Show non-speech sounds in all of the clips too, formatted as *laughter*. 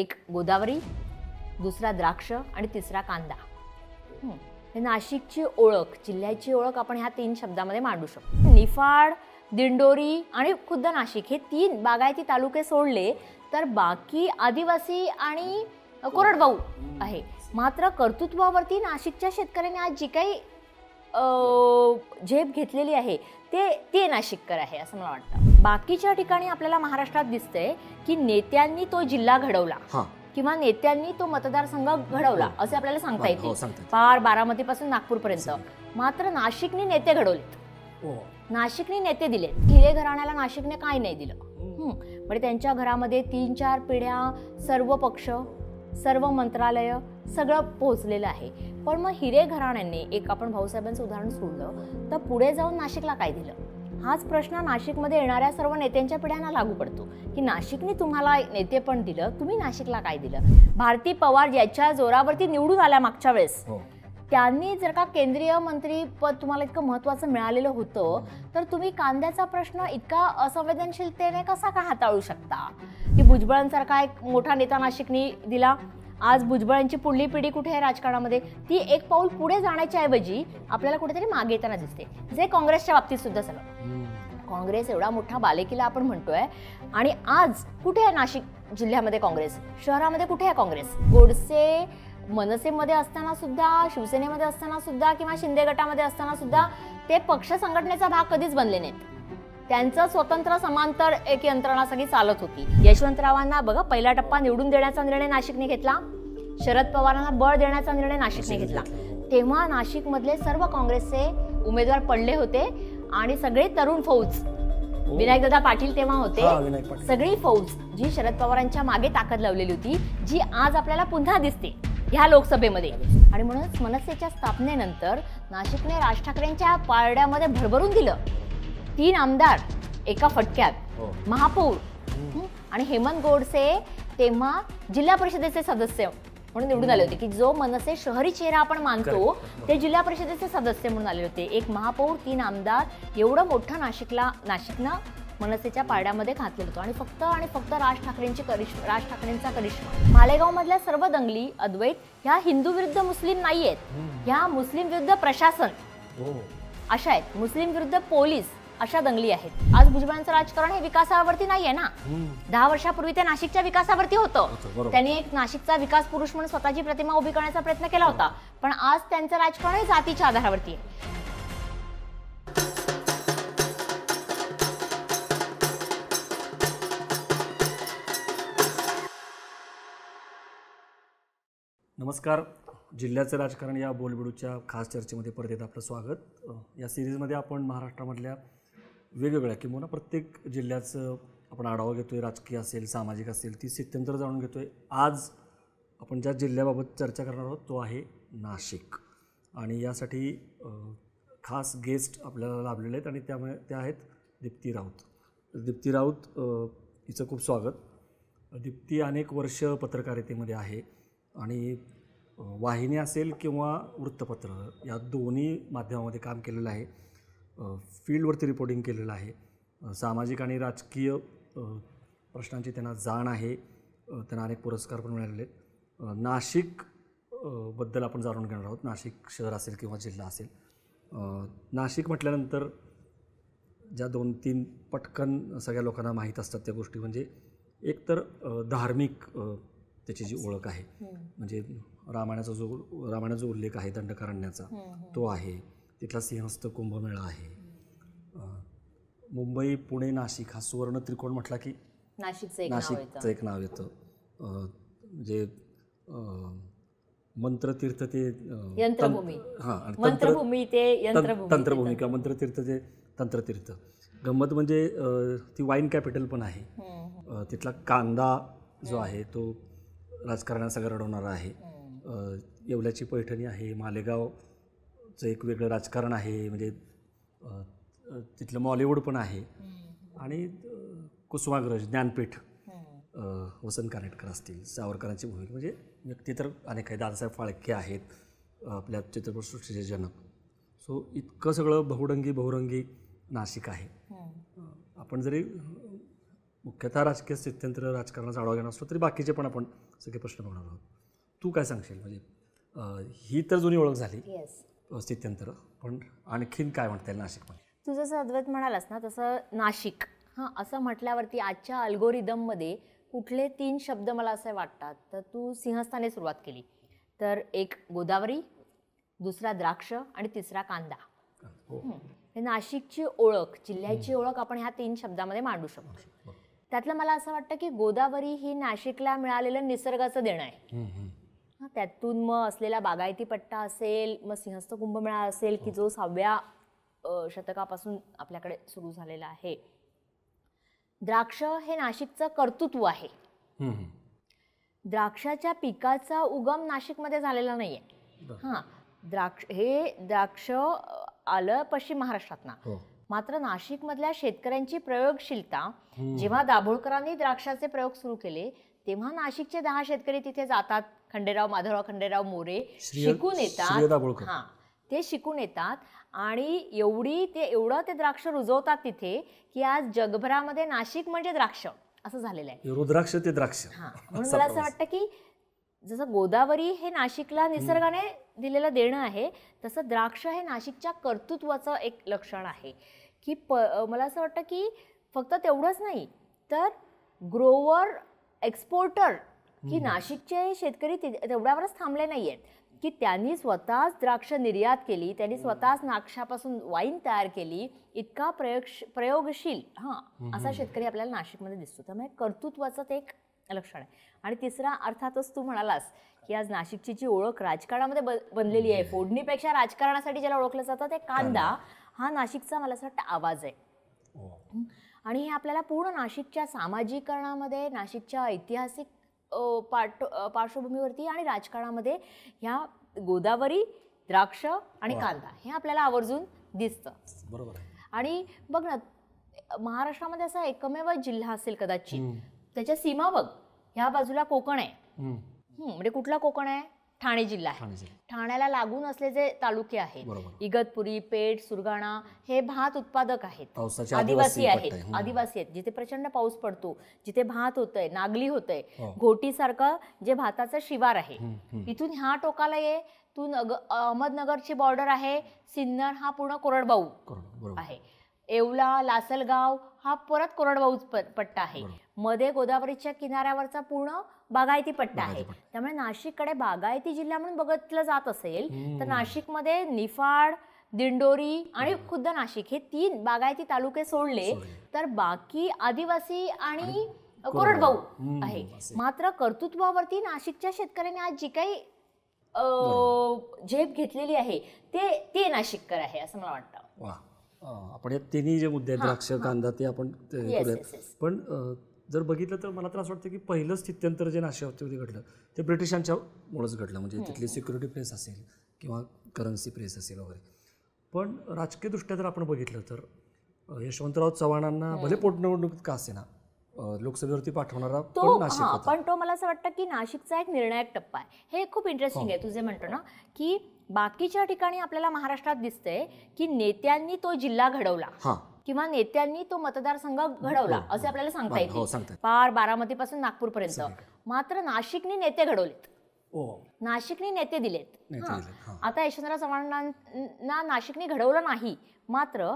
एक गोदावरी दुसरा द्राक्ष आणि तिसरा कांदा हे नाशिकची ओळख जिल्ह्याची ओळख आपण ह्या तीन शब्दामध्ये मांडू शकतो निफाड दिंडोरी आणि खुद्द नाशिक हे तीन बागायती तालुके सोडले तर बाकी आदिवासी आणि कोरडबाऊ आहे मात्र कर्तृत्वावरती नाशिकच्या शेतकऱ्यांनी आज जी काही झेप घेतलेली आहे ते ते नाशिककर आहे असं मला वाटतं बाकीच्या ठिकाणी आपल्याला महाराष्ट्रात दिसतंय की नेत्यांनी तो जिल्हा घडवला किंवा नेत्यांनी तो मतदारसंघ घडवला हो. असे आपल्याला सांगता हो, येते पार हो, बारामती पासून नागपूरपर्यंत मात्र नाशिकने नेते घडवले नाशिकने नेते दिले हिरे घराण्याला नाशिकने काय नाही दिलं पण त्यांच्या घरामध्ये तीन चार पिढ्या सर्व पक्ष सर्व मंत्रालय सगळं पोहोचलेलं आहे पण मग हिरे घराण्यांनी एक आपण भाऊसाहेबांचं उदाहरण सोडलं तर पुढे जाऊन नाशिकला काय दिलं हाच प्रश्न नाशिकमध्ये येणाऱ्या सर्व नेत्यांच्या पिढ्यांना लागू पडतो की नाशिकने तुम्हाला पण दिलं तुम्ही नाशिकला काय दिलं भारती पवार ज्याच्या जोरावरती निवडून आल्या मागच्या वेळेस हो. त्यांनी जर का केंद्रीय मंत्री पद तुम्हाला इतकं महत्त्वाचं मिळालेलं होतं तर तुम्ही कांद्याचा प्रश्न इतका असंवेदनशीलतेने कसा का हाताळू शकता की भुजबळांसारखा एक मोठा नेता नाशिकनी दिला आज भुजबळांची पुढली पिढी कुठे आहे राजकारणामध्ये ती एक पाऊल पुढे जाण्याच्या ऐवजी आपल्याला कुठेतरी मागे येताना दिसते जे काँग्रेसच्या बाबतीत सुद्धा झालं काँग्रेस एवढा मोठा बालेकिला आपण म्हणतोय आणि आज कुठे आहे नाशिक जिल्ह्यामध्ये काँग्रेस शहरामध्ये कुठे आहे काँग्रेस गोडसे मनसेमध्ये असताना सुद्धा शिवसेनेमध्ये असताना सुद्धा किंवा शिंदे गटामध्ये असताना सुद्धा ते पक्ष संघटनेचा भाग कधीच बनले नाहीत त्यांचं स्वतंत्र समांतर एक यंत्रणासाठी चालत होती यशवंतरावांना बघा पहिला टप्पा निवडून देण्याचा निर्णय नाशिकने घेतला शरद पवारांना बळ देण्याचा निर्णय नाशिकने घेतला तेव्हा नाशिकमधले सर्व काँग्रेसचे उमेदवार पडले होते आणि सगळे तरुण फौज हो. विनायकदा पाटील तेव्हा होते सगळी फौज जी शरद पवारांच्या मागे ताकद लावलेली होती जी आज आपल्याला पुन्हा दिसते ह्या लोकसभेमध्ये आणि म्हणूनच मनसेच्या स्थापनेनंतर नाशिकने राज ठाकरेंच्या पारड्यामध्ये भरभरून दिलं तीन आमदार एका फटक्यात हो. महापौर आणि हेमंत गोडसे तेव्हा जिल्हा परिषदेचे सदस्य म्हणून निवडून आले होते की जो मनसे शहरी चेहरा आपण मानतो ते जिल्हा परिषदेचे सदस्य म्हणून आले होते एक महापौर तीन आमदार एवढं मोठं नाशिकला नाशिकनं मनसेच्या पारड्यामध्ये घातलेलं होतं आणि फक्त आणि फक्त राज ठाकरेंची करिश्म राज ठाकरेंचा करिश्मा मालेगावमधल्या सर्व दंगली अद्वैत ह्या हिंदू विरुद्ध मुस्लिम नाही आहेत ह्या मुस्लिम विरुद्ध प्रशासन हो. अशा आहेत मुस्लिम विरुद्ध पोलीस अशा दंगली आहेत आज भुजबळांचं राजकारण हे विकासावरती नाहीये ना दहा वर्षापूर्वी ते नाशिकच्या विकासावरती होतं त्यांनी एक नाशिकचा विकास पुरुष म्हणून स्वतःची प्रतिमा उभी करण्याचा प्रयत्न केला होता पण आज त्यांचं राजकारण हे जातीच्या आधारावरती आहे नमस्कार जिल्ह्याचं राजकारण या बोलबिडूच्या खास चर्चेमध्ये परत येत आपलं स्वागत या सिरीजमध्ये आपण महाराष्ट्रामधल्या वेगवेगळ्या किंवा प्रत्येक जिल्ह्याचं आपण आढावा घेतो आहे राजकीय असेल सामाजिक असेल ती सित्यंतर जाणून घेतो आहे आज आपण ज्या जिल्ह्याबाबत चर्चा करणार आहोत तो आहे नाशिक आणि यासाठी खास गेस्ट आपल्याला लाभलेले आहेत आणि त्यामुळे त्या आहेत दीप्ती राऊत दीप्ती राऊत हिचं खूप स्वागत दीप्ती अनेक वर्ष पत्रकारितेमध्ये आहे आणि वाहिनी असेल किंवा वृत्तपत्र या दोन्ही माध्यमामध्ये काम केलेलं आहे फील्डवरती रिपोर्टिंग केलेलं आहे सामाजिक आणि राजकीय प्रश्नांची त्यांना जाण आहे त्यांना अनेक पुरस्कार पण मिळालेले आहेत नाशिक बद्दल आपण जाणून घेणार आहोत नाशिक शहर असेल किंवा जिल्हा असेल नाशिक म्हटल्यानंतर ज्या दोन तीन पटकन सगळ्या लोकांना माहीत असतात त्या गोष्टी म्हणजे एक तर धार्मिक त्याची जी ओळख आहे म्हणजे रामायणाचा जो रामायणाचा जो उल्लेख आहे दंडकारण्याचा तो आहे तिथला सिंहस्थ कुंभमेळा आहे मुंबई पुणे नाशिक हा सुवर्ण त्रिकोण म्हटला की नाशिकचं नाशिकचं एक नाव येतं जे मंत्रतीर्थ ते यंत्रभूमी हां मंत्रभूमी तंत्रभूमी किंवा मंत्रतीर्थ ते तंत्रतीर्थ गंमत म्हणजे ती वाईन कॅपिटल पण आहे तिथला कांदा जो आहे तो राजकारणाचा रडवणारा आहे येवल्याची पैठणी आहे मालेगाव चं एक वेगळं राजकारण आहे म्हणजे तिथलं मॉलिवूड पण आहे आणि कुसुमाग्रज ज्ञानपीठ वसंत कानेटकर असतील सावरकरांची भूमी म्हणजे व्यक्ती तर अनेक आहे दादासाहेब फाळके आहेत आपल्या चित्रपटसृष्टीचे जनक सो इतकं सगळं बहुडंगी बहुरंगी नाशिक आहे आपण जरी मुख्यतः राजकीय स्थित्यंत्र राजकारणाचा आढावा घेणार असलो तरी बाकीचे पण आपण सगळे प्रश्न बघणार आहोत तू काय सांगशील म्हणजे ही तर जुनी ओळख झाली स्थित्यंतर पण आणखीन काय म्हणता येईल नाशिकमध्ये तू जसं अद्वैत म्हणालास ना तसं नाशिक हां असं म्हटल्यावरती आजच्या अल्गोरिदममध्ये कुठले तीन शब्द मला असे वाटतात तर तू सिंहस्थाने सुरुवात केली तर एक गोदावरी दुसरा द्राक्ष आणि तिसरा कांदा हो. हे नाशिकची ओळख जिल्ह्याची ओळख आपण ह्या तीन शब्दामध्ये मांडू शकतो त्यातलं मला असं वाटतं की गोदावरी ही नाशिकला मिळालेलं निसर्गाचं देणं आहे त्यातून मग असलेला बागायती पट्टा असेल मग सिंहस्थ कुंभमेळा असेल की हो. जो सहाव्या शतकापासून आपल्याकडे सुरू झालेला आहे द्राक्ष हे नाशिकचं कर्तृत्व आहे द्राक्षाच्या पिकाचा उगम नाशिकमध्ये झालेला नाहीये हा द्राक्ष हे द्राक्ष आलं पश्चिम महाराष्ट्रात ना हो. मात्र नाशिकमधल्या शेतकऱ्यांची प्रयोगशीलता जेव्हा दाभोळकरांनी द्राक्षाचे प्रयोग सुरू केले तेव्हा नाशिकचे दहा शेतकरी तिथे जातात खंडेराव माधवराव खंडेराव मोरे शिकून येतात हां ते शिकून येतात आणि एवढी ते एवढं ते द्राक्ष रुजवतात तिथे की आज जगभरामध्ये नाशिक म्हणजे द्राक्ष असं झालेलं आहे रुद्राक्ष ते द्राक्ष हां म्हणून मला असं वाटतं की जसं गोदावरी हे नाशिकला निसर्गाने दिलेलं देणं आहे तसं द्राक्ष हे नाशिकच्या कर्तृत्वाचं एक लक्षण आहे की प मला असं वाटतं की फक्त तेवढंच नाही तर ग्रोवर एक्सपोर्टर की नाशिकचे शेतकरी तेवढ्यावरच थांबले नाही आहेत की त्यांनी स्वतःच द्राक्ष निर्यात केली त्यांनी स्वतःच नाक्षापासून वाईन तयार केली इतका प्रयोग प्रयोगशील हा असा शेतकरी आपल्याला नाशिकमध्ये दिसतो त्यामुळे कर्तृत्वाचं ते एक लक्षण आहे आणि तिसरा अर्थातच तू म्हणालास की आज नाशिकची जी ओळख राजकारणामध्ये बनलेली आहे फोडणीपेक्षा राजकारणासाठी ज्याला ओळखलं जातं ते कांदा हा नाशिकचा मला असं वाटतं आवाज आहे हो. आणि हे आपल्याला पूर्ण नाशिकच्या सामाजिकरणामध्ये नाशिकच्या ऐतिहासिक पार्ट पार्श्वभूमीवरती आणि राजकारणामध्ये ह्या गोदावरी द्राक्ष आणि कांदा हे आपल्याला आवर्जून दिसतं बरोबर आणि बघ ना महाराष्ट्रामध्ये असा एकमेव जिल्हा असेल कदाचित त्याच्या सीमा बघ ह्या बाजूला कोकण आहे म्हणजे कुठला कोकण आहे ठाणे जिल्हा आहे ठाण्याला लागून असले जे तालुके आहेत इगतपुरी पेठ सुरगाणा हे भात उत्पादक आहेत आदिवासी आहेत आदिवासी आहेत जिथे प्रचंड पाऊस पडतो जिथे भात होत आहे नागली होत आहे हो. घोटीसारखं जे भाताचा शिवार आहे इथून ह्या टोकाला ये तू अहमदनगरची बॉर्डर आहे सिन्नर हा पूर्ण कोरडबाऊ आहे येवला लासलगाव हा परत कोरडभाऊ पट्टा आहे मध्ये गोदावरीच्या किनाऱ्यावरचा पूर्ण बागायती पट्टा आहे त्यामुळे नाशिककडे बागायती जिल्हा म्हणून बघितलं जात असेल तर नाशिकमध्ये निफाड दिंडोरी आणि खुद्द नाशिक हे तीन बागायती तालुके सोडले तर बाकी आदिवासी आणि कोरडभाऊ आहे मात्र कर्तृत्वावरती नाशिकच्या शेतकऱ्यांनी आज जी काही झेप घेतलेली आहे ते ते नाशिककर आहे असं मला वाटतं आपण या तिन्ही जे मुद्दे द्राक्ष कांदा ते आपण पण जर बघितलं तर मला तर असं वाटतं की पहिलं स्थित्यंतर जे नाशियावरतीमध्ये घडलं ते मुळेच घडलं म्हणजे हो, तिथली सिक्युरिटी हो. प्रेस असेल किंवा करन्सी प्रेस असेल वगैरे पण राजकीय दृष्ट्या जर आपण बघितलं तर यशवंतराव चव्हाणांना भले पोटनिवडणुकीत का ना लोकसभेवरती पाठवणारा तो पण तो मला असं वाटतं की नाशिकचा एक निर्णायक टप्पा आहे हे खूप इंटरेस्टिंग हो. आहे तुझे म्हणतो ना की बाकीच्या ठिकाणी आपल्याला महाराष्ट्रात दिसतंय की नेत्यांनी तो जिल्हा घडवला किंवा नेत्यांनी तो मतदारसंघ घडवला हो, हो. असे आपल्याला सांगता हो, येईल पार बारामती पासून नागपूरपर्यंत मात्र नाशिकनी नेते घडवलेत नाशिकनी नेते दिलेत आता यशवंतराव चव्हाणांना नाशिकनी घडवलं नाही मात्र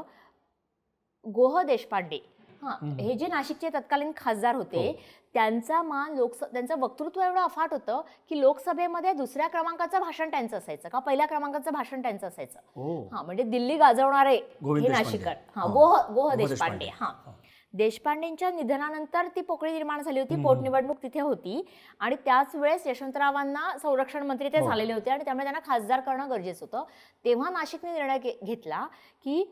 गोह देशपांडे हे जे नाशिकचे तत्कालीन खासदार होते हो. त्यांचा मान लोक त्यांचं वक्तृत्व एवढं अफाट होतं की लोकसभेमध्ये दुसऱ्या क्रमांकाचं भाषण त्यांचं असायचं का पहिल्या क्रमांकाचं भाषण त्यांचं असायचं हो. हा म्हणजे दिल्ली गाजवणारे हे नाशिककर हो. गोह गोह देशपांडे हा देशपांडेंच्या निधनानंतर ती पोकळी निर्माण झाली होती पोटनिवडणूक तिथे होती आणि त्याच वेळेस यशवंतरावांना संरक्षण मंत्री ते झालेले होते आणि त्यामुळे त्यांना खासदार करणं गरजेचं होतं तेव्हा नाशिकने निर्णय घेतला की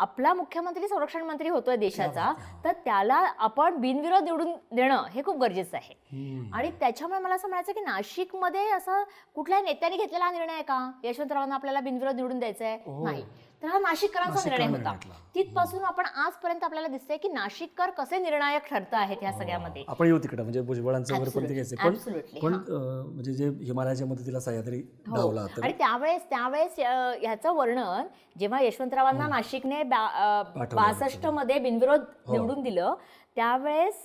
आपला मुख्यमंत्री संरक्षण मंत्री होतोय देशाचा हो, हो. तर त्याला आपण बिनविरोध निवडून देणं हे खूप गरजेचं आहे आणि त्याच्यामुळे मला असं म्हणायचं की नाशिकमध्ये असं कुठल्या नेत्याने घेतलेला निर्णय आहे का यशवंतरावांना आपल्याला बिनविरोध निवडून द्यायचा आहे हो. नाही तर हा नाशिककरांचा निर्णय होता तिथपासून आपण आजपर्यंत आपल्याला दिसतंय की नाशिककर कसे निर्णायक ठरत आहेत या सगळ्यामध्ये आपण येऊ तिकडे म्हणजे भुजबळांचं पण पण म्हणजे जे हिमालयाच्या मदतीला सह्याद्री हो, धावला आणि त्यावेळेस त्यावेळेस ह्याचं वर्णन जेव्हा यशवंतरावांना नाशिकने बासष्ट मध्ये बिनविरोध हो. निवडून दिलं त्यावेळेस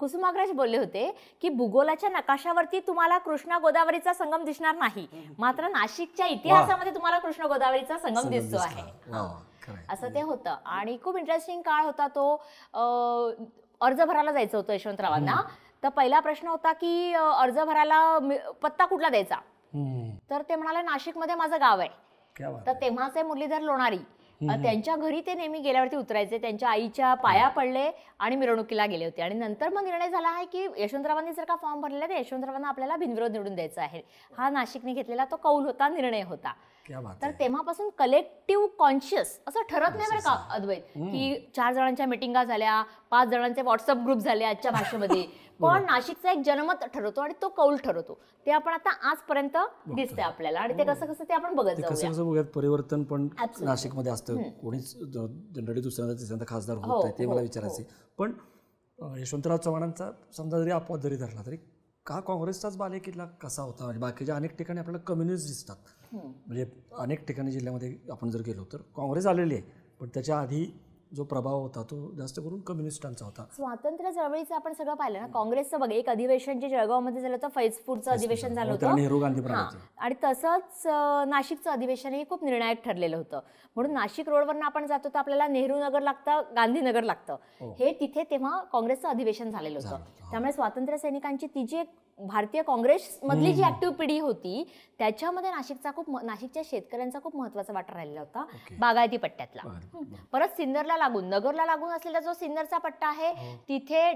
कुसुमाग्रज बोलले होते की भूगोलाच्या नकाशावरती तुम्हाला कृष्णा गोदावरीचा संगम दिसणार नाही मात्र नाशिकच्या इतिहासामध्ये तुम्हाला कृष्ण गोदावरीचा संगम दिसतो आहे हो, असं ते होतं आणि खूप इंटरेस्टिंग काळ होता तो अर्ज भरायला जायचं होतं यशवंतरावांना तर पहिला प्रश्न होता की अर्ज भरायला पत्ता कुठला द्यायचा तर ते म्हणाले नाशिकमध्ये माझं गाव आहे तर तेव्हाचे मुलीधर लोणारी त्यांच्या घरी ते नेहमी गेल्यावरती उतरायचे त्यांच्या आईच्या पाया पडले आणि मिरवणुकीला गेले होते आणि नंतर मग निर्णय झाला आहे की यशवंतरावांनी जर का फॉर्म भरलेला तर यशवंतरावांना आपल्याला बिनविरोध निवडून द्यायचा आहे हा नाशिकने घेतलेला तो कौल होता निर्णय होता तर तेव्हापासून कलेक्टिव्ह कॉन्शियस असं ठरत नाही बरं का अद्वैत की चार जणांच्या मिटिंगा झाल्या पाच जणांचे व्हॉट्सअप ग्रुप झाले आजच्या भाषेमध्ये *laughs* पण नाशिकचा एक जनमत ठरवतो आणि तो कौल ठरवतो ते आपण आता आजपर्यंत दिसतंय आपल्याला आणि ते हो. कसं कसं ते आपण बघत कसं कसं परिवर्तन पण नाशिकमध्ये असतं कोणीच जनरली दुसऱ्यांदा तिसऱ्यांदा खासदार होत हो, ते हो, मला विचारायचे पण यशवंतराव चव्हाणांचा समजा जरी अपवाद जरी धरला तरी का काँग्रेसचाच बालेकिल्ला कसा होता म्हणजे बाकीच्या अनेक ठिकाणी आपल्याला कम्युनिस्ट दिसतात म्हणजे अनेक ठिकाणी जिल्ह्यामध्ये आपण जर गेलो तर काँग्रेस आलेली आहे पण त्याच्या आधी जो प्रभाव होता तो जास्त करून कम्युनिस्टांचा होता स्वातंत्र्य चळवळीचं आपण सगळं पाहिलं ना काँग्रेसचं बघ एक अधिवेशन जे जळगावमध्ये झालं होतं फैजपूरचं अधिवेशन झालं हो, होतं नेहरू गांधी आणि तसंच नाशिकचं अधिवेशन हे खूप निर्णायक ठरलेलं होतं म्हणून नाशिक रोडवरनं आपण जातो तर आपल्याला नेहरू नगर लागतं गांधीनगर लागतं हो. हे तिथे तेव्हा काँग्रेसचं अधिवेशन झालेलं होतं त्यामुळे स्वातंत्र्य सैनिकांची ती जी एक भारतीय काँग्रेस मधली जी ऍक्टिव्ह पिढी होती त्याच्यामध्ये नाशिकचा खूप नाशिकच्या शेतकऱ्यांचा खूप महत्वाचा वाटा राहिलेला होता बागायती पट्ट्यातला परत सिन्नरला लागून नगरला लागून असलेला जो सिन्नरचा पट्टा आहे हो. तिथे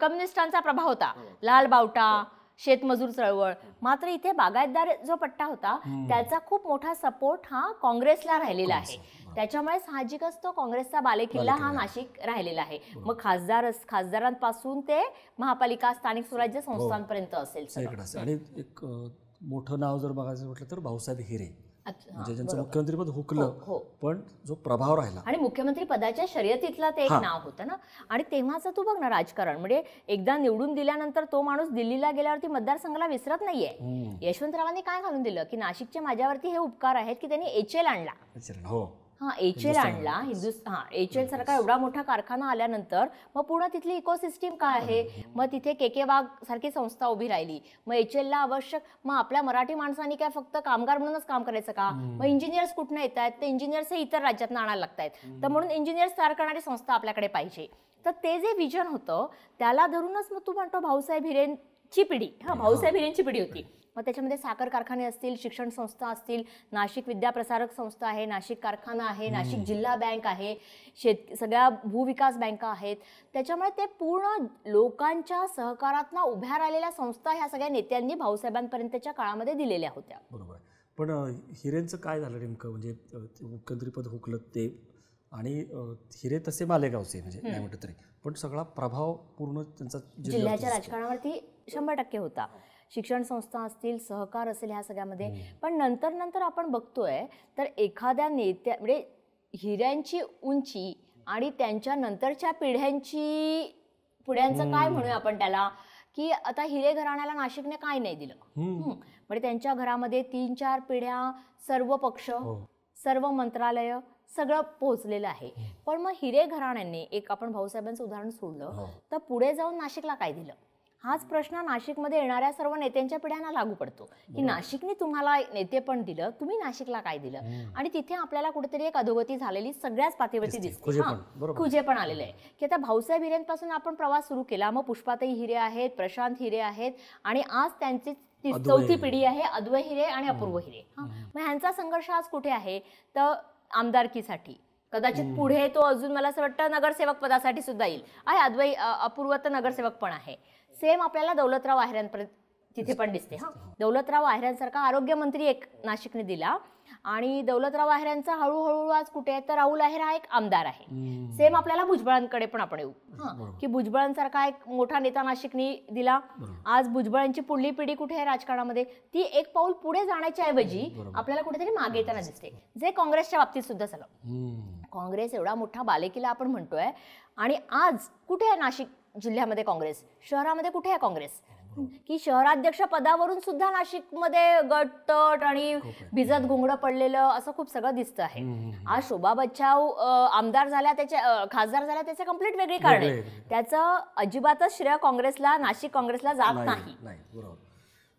कम्युनिस्टांचा प्रभाव होता हो. लाल बावटा हो. शेतमजूर चळवळ मात्र इथे बागायतदार जो पट्टा होता त्याचा खूप मोठा सपोर्ट हा काँग्रेसला राहिलेला आहे त्याच्यामुळे साहजिकच तो काँग्रेसचा बालेकिल्ला हा नाशिक राहिलेला आहे हो. मग खासदार खासदारांपासून ते महापालिका स्थानिक स्वराज्य हो. संस्थांपर्यंत असेल आणि एक मोठं नाव जर बघायचं म्हटलं तर भाऊसाहेब हिरे म्हणजे ज्यांचं पद हो, हुकलं पण जो प्रभाव राहिला आणि मुख्यमंत्री पदाच्या शर्यतीतलं ते एक नाव होतं ना आणि तेव्हाच तू बघ ना राजकारण म्हणजे एकदा निवडून दिल्यानंतर तो माणूस दिल्लीला गेल्यावरती मतदारसंघाला विसरत नाहीये यशवंतरावांनी काय घालून दिलं की नाशिकचे माझ्यावरती हे उपकार आहेत की त्यांनी एच आणला हो हा एच एल आणला हिंदुस्तान हा एच एल सारखा एवढा मोठा कारखाना आल्यानंतर मग पूर्ण तिथली इकोसिस्टीम काय आहे मग तिथे के के वाघ सारखी संस्था उभी राहिली मग एच एलला आवश्यक मग आपल्या मराठी माणसांनी काय फक्त कामगार म्हणूनच काम करायचं का मग इंजिनियर्स कुठनं येत आहेत ते इंजिनियर्स हे इतर राज्यात आणायला लागत आहेत तर म्हणून इंजिनियर्स तयार करणारी संस्था आपल्याकडे पाहिजे तर ते जे विजन होतं त्याला धरूनच मग तू म्हणतो भाऊसाहेब हिरेनची पिढी हा भाऊसाहेब हिरेनची पिढी होती मग त्याच्यामध्ये साखर कारखाने असतील शिक्षण संस्था असतील नाशिक विद्याप्रसारक संस्था आहे नाशिक कारखाना आहे नाशिक जिल्हा बँक आहे शेत सगळ्या भूविकास बँका आहेत त्याच्यामुळे ते पूर्ण लोकांच्या सहकारातना उभ्या राहिलेल्या संस्था ह्या सगळ्या नेत्यांनी भाऊसाहेबांपर्यंतच्या काळामध्ये दिलेल्या होत्या बरोबर पण हिरेंचं काय झालं नेमकं म्हणजे मुख्यमंत्रीपद हुकलं ते आणि हिरे तसे मालेगावचे म्हणजे काय म्हटलं तरी पण सगळा प्रभाव पूर्ण त्यांचा जिल्ह्याच्या राजकारणावरती शंभर टक्के होता शिक्षण संस्था असतील सहकार असेल ह्या सगळ्यामध्ये पण नंतर नंतर आपण बघतोय तर एखाद्या नेत्या म्हणजे हिऱ्यांची उंची आणि त्यांच्या नंतरच्या पिढ्यांची पुढ्यांचं काय म्हणूया आपण त्याला की आता हिरे घराण्याला नाशिकने काय नाही दिलं म्हणजे त्यांच्या घरामध्ये तीन चार पिढ्या सर्व पक्ष हो. सर्व मंत्रालय सगळं पोहोचलेलं आहे पण मग हिरे घराण्यांनी एक आपण भाऊसाहेबांचं उदाहरण सोडलं हो. तर पुढे जाऊन नाशिकला काय दिलं हाच प्रश्न नाशिकमध्ये येणाऱ्या सर्व नेत्यांच्या पिढ्यांना लागू पडतो की नाशिकने तुम्हाला पण दिलं तुम्ही नाशिकला काय दिलं आणि तिथे आपल्याला कुठेतरी एक अधोगती झालेली सगळ्याच पातळीवरती दिसते खुजे पण आलेले आहे की आता भाऊसाहेब हिरेंपासून आपण प्रवास सुरू केला मग पुष्पाताई हिरे आहेत प्रशांत हिरे आहेत आणि आज त्यांचे चौथी पिढी आहे अद्वय हिरे आणि अपूर्व हिरे मग ह्यांचा संघर्ष आज कुठे आहे तर आमदारकीसाठी कदाचित पुढे तो अजून मला असं वाटतं नगरसेवक पदासाठी सुद्धा येईल आहे अद्वै अपूर्व तर नगरसेवक पण आहे सेम आपल्याला दौलतराव आहिरांपर्यंत तिथे पण दिसते हां दौलतराव आहेरांसारखा आरोग्यमंत्री एक नाशिकने दिला आणि दौलतराव आहेरांचा हळूहळू आज कुठे आहे तर राहुल आहेर हा एक आमदार आहे सेम आपल्याला भुजबळांकडे पण आपण येऊ की भुजबळांसारखा एक मोठा नेता नाशिकनी दिला आज भुजबळांची पुढली पिढी कुठे आहे राजकारणामध्ये ती एक पाऊल पुढे जाण्याच्या ऐवजी आपल्याला कुठेतरी मागे येताना दिसते जे काँग्रेसच्या बाबतीत सुद्धा झालं काँग्रेस एवढा मोठा बालेकिला आपण म्हणतोय आणि आज कुठे आहे नाशिक जिल्ह्यामध्ये काँग्रेस शहरामध्ये कुठे आहे काँग्रेस की शहराध्यक्ष पदावरून सुद्धा नाशिकमध्ये गट आणि भिजत घोंगड पडलेलं असं खूप सगळं दिसत आहे आज शोभा बच्चाव आमदार झाल्या त्याच्या खासदार झाल्या त्याचे कम्प्लीट वेगळी कारण आहे त्याचं अजिबातच श्रेय काँग्रेसला नाशिक काँग्रेसला जात नाही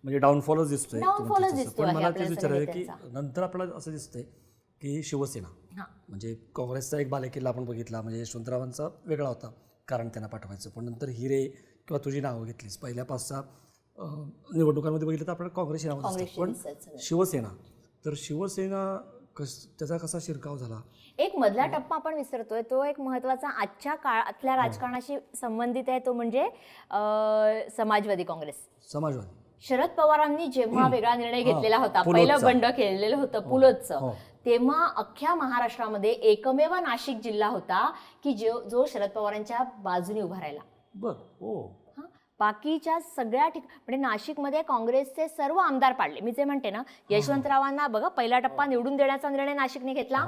म्हणजे डाऊनफॉलच दिसतोय पण मला तेच विचारायचं की नंतर आपल्याला असं दिसतंय की शिवसेना म्हणजे काँग्रेसचा एक बालेकिल्ला आपण बघितला म्हणजे यशवंतरावांचा वेगळा होता कारण त्यांना पाठवायचं पण नंतर हिरे किंवा तुझी नावं घेतलीस पहिल्या पाच निवडणुकांमध्ये बघितलं तर आपण काँग्रेसची नावं पण शिवसेना तर शिवसेना कस त्याचा कसा शिरकाव झाला एक मधला टप्पा आपण विसरतोय तो एक महत्वाचा आजच्या काळातल्या हो. राजकारणाशी संबंधित आहे तो म्हणजे समाजवादी काँग्रेस समाजवादी शरद पवारांनी जेव्हा वेगळा निर्णय घेतलेला होता पहिलं बंड केलेलं होतं हो. पुलोत्सव हो. तेव्हा अख्ख्या महाराष्ट्रामध्ये एकमेव नाशिक जिल्हा होता की जो जो शरद पवारांच्या बाजूने उभा राहिला बघ हो बाकीच्या सगळ्या ठिकाणी म्हणजे नाशिकमध्ये काँग्रेसचे सर्व आमदार पाडले मी जे म्हणते ना यशवंतरावांना बघा पहिला टप्पा हो. निवडून देण्याचा निर्णय नाशिकने घेतला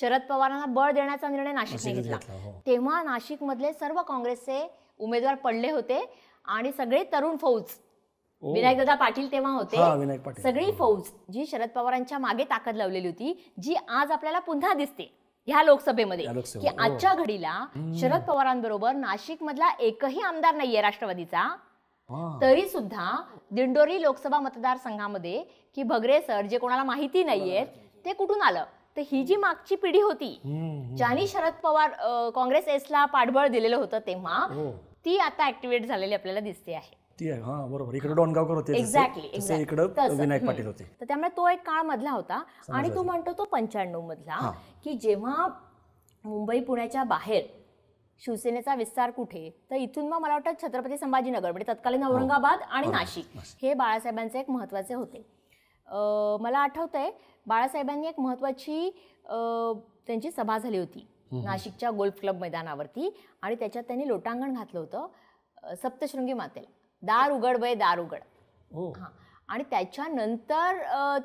शरद पवारांना बळ देण्याचा निर्णय नाशिकने घेतला हो. तेव्हा नाशिकमधले सर्व काँग्रेसचे उमेदवार पडले होते आणि सगळे तरुण फौज दादा पाटील तेव्हा होते सगळी हो. फौज जी शरद पवारांच्या मागे ताकद लावलेली होती जी आज आपल्याला पुन्हा दिसते ह्या लोकसभेमध्ये की हो. आजच्या घडीला शरद पवारांबरोबर नाशिक मधला एकही आमदार नाहीये राष्ट्रवादीचा तरी सुद्धा दिंडोरी लोकसभा मतदारसंघामध्ये की भगरे सर जे कोणाला माहिती नाहीयेत ते कुठून आलं तर ही जी मागची पिढी होती ज्यांनी शरद पवार काँग्रेस एसला पाठबळ दिलेलं होतं तेव्हा हो. ती आता ऍक्टिव्हेट झालेली आपल्याला दिसते आहे ती आहे हा बरोबर इकडे डोणगावकर होते एक्झॅक्टली इकडे विनायक पाटील होते तर त्यामुळे तो एक काळ मधला होता आणि तू म्हणतो तो पंच्याण्णव मधला की जेव्हा मुंबई पुण्याच्या बाहेर शिवसेनेचा विस्तार कुठे तर इथून मग मला वाटतं छत्रपती संभाजीनगर म्हणजे तत्कालीन हो. औरंगाबाद आणि नाशिक हे बाळासाहेबांचे एक महत्त्वाचे होते मला आठवतंय बाळासाहेबांनी एक महत्त्वाची त्यांची सभा झाली होती नाशिकच्या गोल्फ क्लब मैदानावरती आणि त्याच्यात त्यांनी लोटांगण घातलं होतं सप्तशृंगी मातेला दार उघड वय दार उघड हो हां आणि त्याच्यानंतर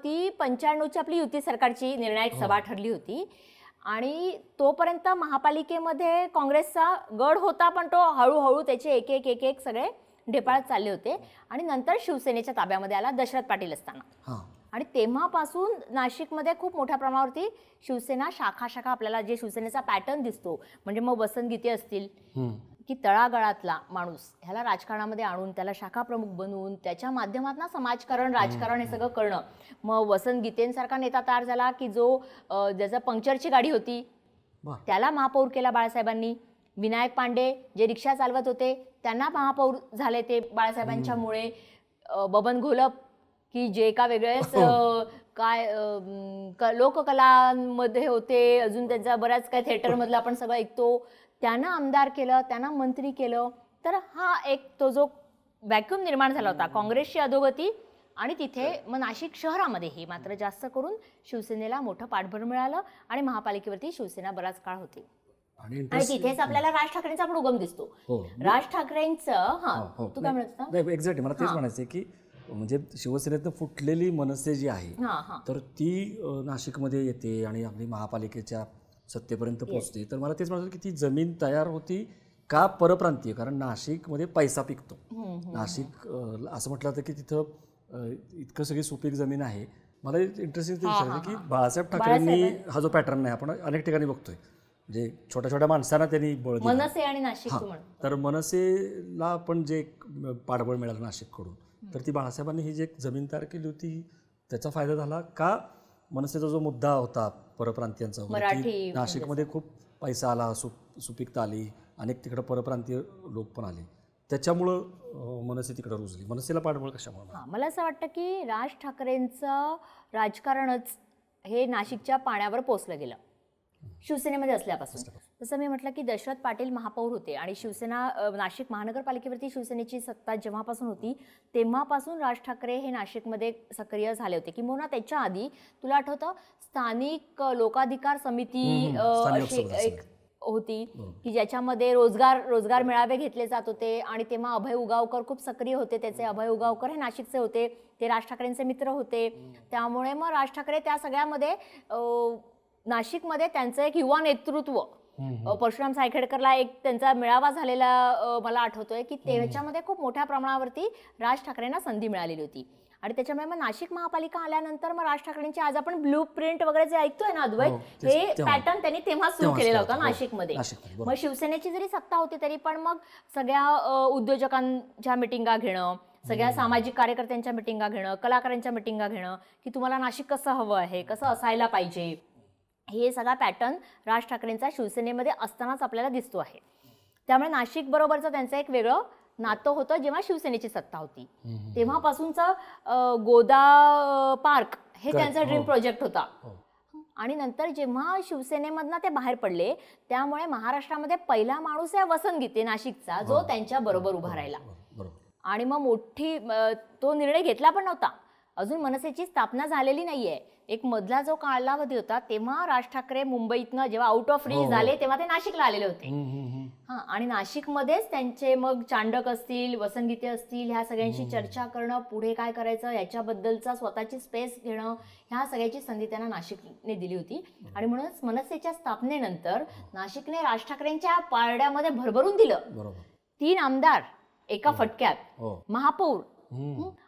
ती पंच्याण्णवची आपली युती सरकारची निर्णायक सभा हो. ठरली होती आणि तोपर्यंत महापालिकेमध्ये काँग्रेसचा गड होता पण तो हळूहळू त्याचे एक एक एक एक सगळे ढेपाळत चालले होते आणि नंतर शिवसेनेच्या ताब्यामध्ये आला दशरथ पाटील असताना आणि तेव्हापासून नाशिकमध्ये खूप मोठ्या प्रमाणावरती शिवसेना शाखा शाखा आपल्याला जे शिवसेनेचा पॅटर्न दिसतो म्हणजे मग वसंत गीते असतील की तळागाळातला माणूस ह्याला राजकारणामध्ये आणून त्याला शाखा प्रमुख बनवून त्याच्या माध्यमातून समाजकारण राजकारण हे सगळं करणं मग वसंत गीतेंसारखा नेता तयार झाला की जो ज्याचा पंक्चरची गाडी होती त्याला महापौर केला बाळासाहेबांनी विनायक पांडे जे रिक्षा चालवत होते त्यांना महापौर झाले ते बाळासाहेबांच्यामुळे बबन घोलप की जे एका वेगळेच हो. काय लोककलांमध्ये होते अजून त्यांचा बऱ्याच काय थिएटरमधला आपण सगळं ऐकतो त्यांना आमदार केलं त्यांना मंत्री केलं तर हा एक तो जो वॅक्युम निर्माण झाला होता काँग्रेसची अधोगती आणि तिथे मग नाशिक शहरामध्येही मात्र जास्त करून शिवसेनेला मोठं पाठबळ मिळालं आणि महापालिकेवरती शिवसेना बराच काळ होती आणि तिथेच आपल्याला राज ठाकरेंचा पण उगम दिसतो हो. राज ठाकरेंचं हा हो, हो. तू काय म्हणत एक्झॅक्टली मला तेच म्हणायचं की म्हणजे शिवसेनेतनं फुटलेली मनसे जी आहे तर ती नाशिकमध्ये येते आणि आपली महापालिकेच्या सत्तेपर्यंत हो. पोहोचते तर मला तेच म्हणत की ती जमीन तयार होती का परप्रांतीय कारण नाशिकमध्ये पैसा पिकतो नाशिक असं म्हटलं होतं की तिथं इतकं सगळी सुपीक जमीन आहे मला इंटरेस्टिंग विचारलं की बाळासाहेब ठाकरेंनी हा जो पॅटर्न आहे आपण अनेक ठिकाणी बघतोय म्हणजे छोट्या छोट्या माणसांना त्यांनी बळ मनसे आणि नाशिक तर मनसेला आपण जे पाठबळ मिळालं नाशिककडून तर ती बाळासाहेबांनी ही जी जमीन तयार केली होती त्याचा फायदा झाला का मनसेचा जो मुद्दा होता परप्रांतीयांचा म्हणजे मराठी म्हणजे नाशिकमध्ये खूप पैसा आला सु सुपीकता आली अनेक तिकडं परप्रांतीय लोक पण आले त्याच्यामुळं मनसे तिकडं रुजली मनसेला पाठबळ कशामुळे मला असं वाटतं की राज ठाकरेंचं राजकारणच हे नाशिकच्या पाण्यावर पोचलं गेलं शिवसेनेमध्ये असल्यापासून जसं मी म्हटलं की दशरथ पाटील महापौर होते आणि शिवसेना नाशिक महानगरपालिकेवरती शिवसेनेची सत्ता जेव्हापासून होती तेव्हापासून राज ठाकरे हे नाशिकमध्ये सक्रिय झाले होते किंवा त्याच्या आधी तुला आठवतं स्थानिक लोकाधिकार समिती एक होती की ज्याच्यामध्ये रोजगार रोजगार मेळावे घेतले जात होते आणि तेव्हा अभय उगावकर खूप सक्रिय होते त्याचे अभय उगावकर हे नाशिकचे होते ते राज ठाकरेंचे मित्र होते त्यामुळे मग राज ठाकरे त्या सगळ्यामध्ये नाशिकमध्ये त्यांचं एक युवा नेतृत्व परशुराम सायखेडकरला एक त्यांचा मेळावा झालेला मला आठवतोय की त्याच्यामध्ये खूप मोठ्या प्रमाणावरती राज ठाकरेंना संधी मिळालेली होती आणि त्याच्यामुळे मग नाशिक महापालिका आल्यानंतर मग राज ठाकरेंची आज आपण ब्लू प्रिंट वगैरे जे ऐकतोय ना अद्वैत हो, हे पॅटर्न त्यांनी तेव्हा सुरू केलेला होता हो, नाशिकमध्ये मग शिवसेनेची जरी सत्ता होती तरी पण मग सगळ्या उद्योजकांच्या मिटिंगा घेणं सगळ्या सामाजिक कार्यकर्त्यांच्या मिटिंगा घेणं कलाकारांच्या मिटिंगा घेणं की तुम्हाला नाशिक कसं हवं आहे कसं असायला पाहिजे हे सगळा पॅटर्न राज ठाकरेंचा शिवसेनेमध्ये असतानाच आपल्याला दिसतो आहे त्यामुळे नाशिक बरोबरच त्यांचं एक वेगळं नातं होतं जेव्हा शिवसेनेची सत्ता होती तेव्हापासूनच गोदा पार्क हे त्यांचा ड्रीम प्रोजेक्ट हो. होता हो. आणि नंतर जेव्हा शिवसेनेमधनं ते बाहेर पडले त्यामुळे महाराष्ट्रामध्ये पहिला माणूस आहे वसंत गीते नाशिकचा जो त्यांच्या बरोबर उभा राहिला आणि मग मोठी तो निर्णय घेतला पण नव्हता अजून मनसेची स्थापना झालेली नाहीये एक मधला जो कालावधी होता तेव्हा राज ठाकरे मुंबईतनं जेव्हा आउट ऑफ रेंज झाले तेव्हा ते नाशिकला आलेले होते हा आणि नाशिकमध्येच त्यांचे मग चांडक असतील वसंतगीते असतील ह्या सगळ्यांशी चर्चा करणं पुढे काय करायचं याच्याबद्दलचा स्वतःची स्पेस घेणं ह्या सगळ्याची संधी त्यांना नाशिकने दिली होती आणि म्हणून मनसेच्या स्थापनेनंतर नाशिकने राज ठाकरेंच्या पारड्यामध्ये भरभरून दिलं तीन आमदार एका हो. फटक्यात हो. महापौर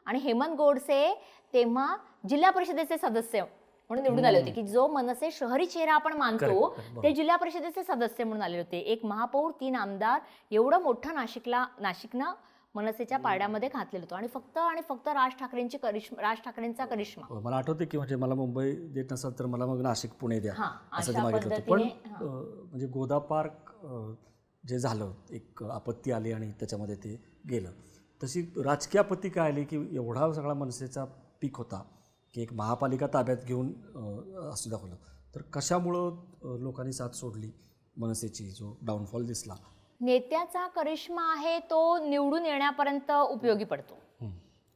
आणि हेमंत गोडसे तेव्हा जिल्हा परिषदेचे सदस्य म्हणून निवडून आले होते की जो मनसे शहरी चेहरा आपण मानतो ते जिल्हा परिषदेचे सदस्य म्हणून आले होते एक महापौर तीन आमदार एवढं मोठं नाशिकला नाशिकनं मनसेच्या पारड्यामध्ये घातलेलं होतं आणि फक्त आणि फक्त राज ठाकरेंची करिश्मा राज ठाकरेंचा करिश्मा हो, मला आठवते की म्हणजे मला मुंबई देत नसाल तर मला मग नाशिक पुणे द्या असं मागितलं होतं पण म्हणजे गोदा पार्क जे झालं एक आपत्ती आली आणि त्याच्यामध्ये ते गेलं तशी राजकीय आपत्ती काय आली की एवढा सगळा मनसेचा पीक होता की एक महापालिका ताब्यात घेऊन असं दाखवलं तर कशामुळं लोकांनी साथ सोडली मनसेची जो डाऊनफॉल दिसला नेत्याचा करिश्मा आहे तो निवडून येण्यापर्यंत उपयोगी पडतो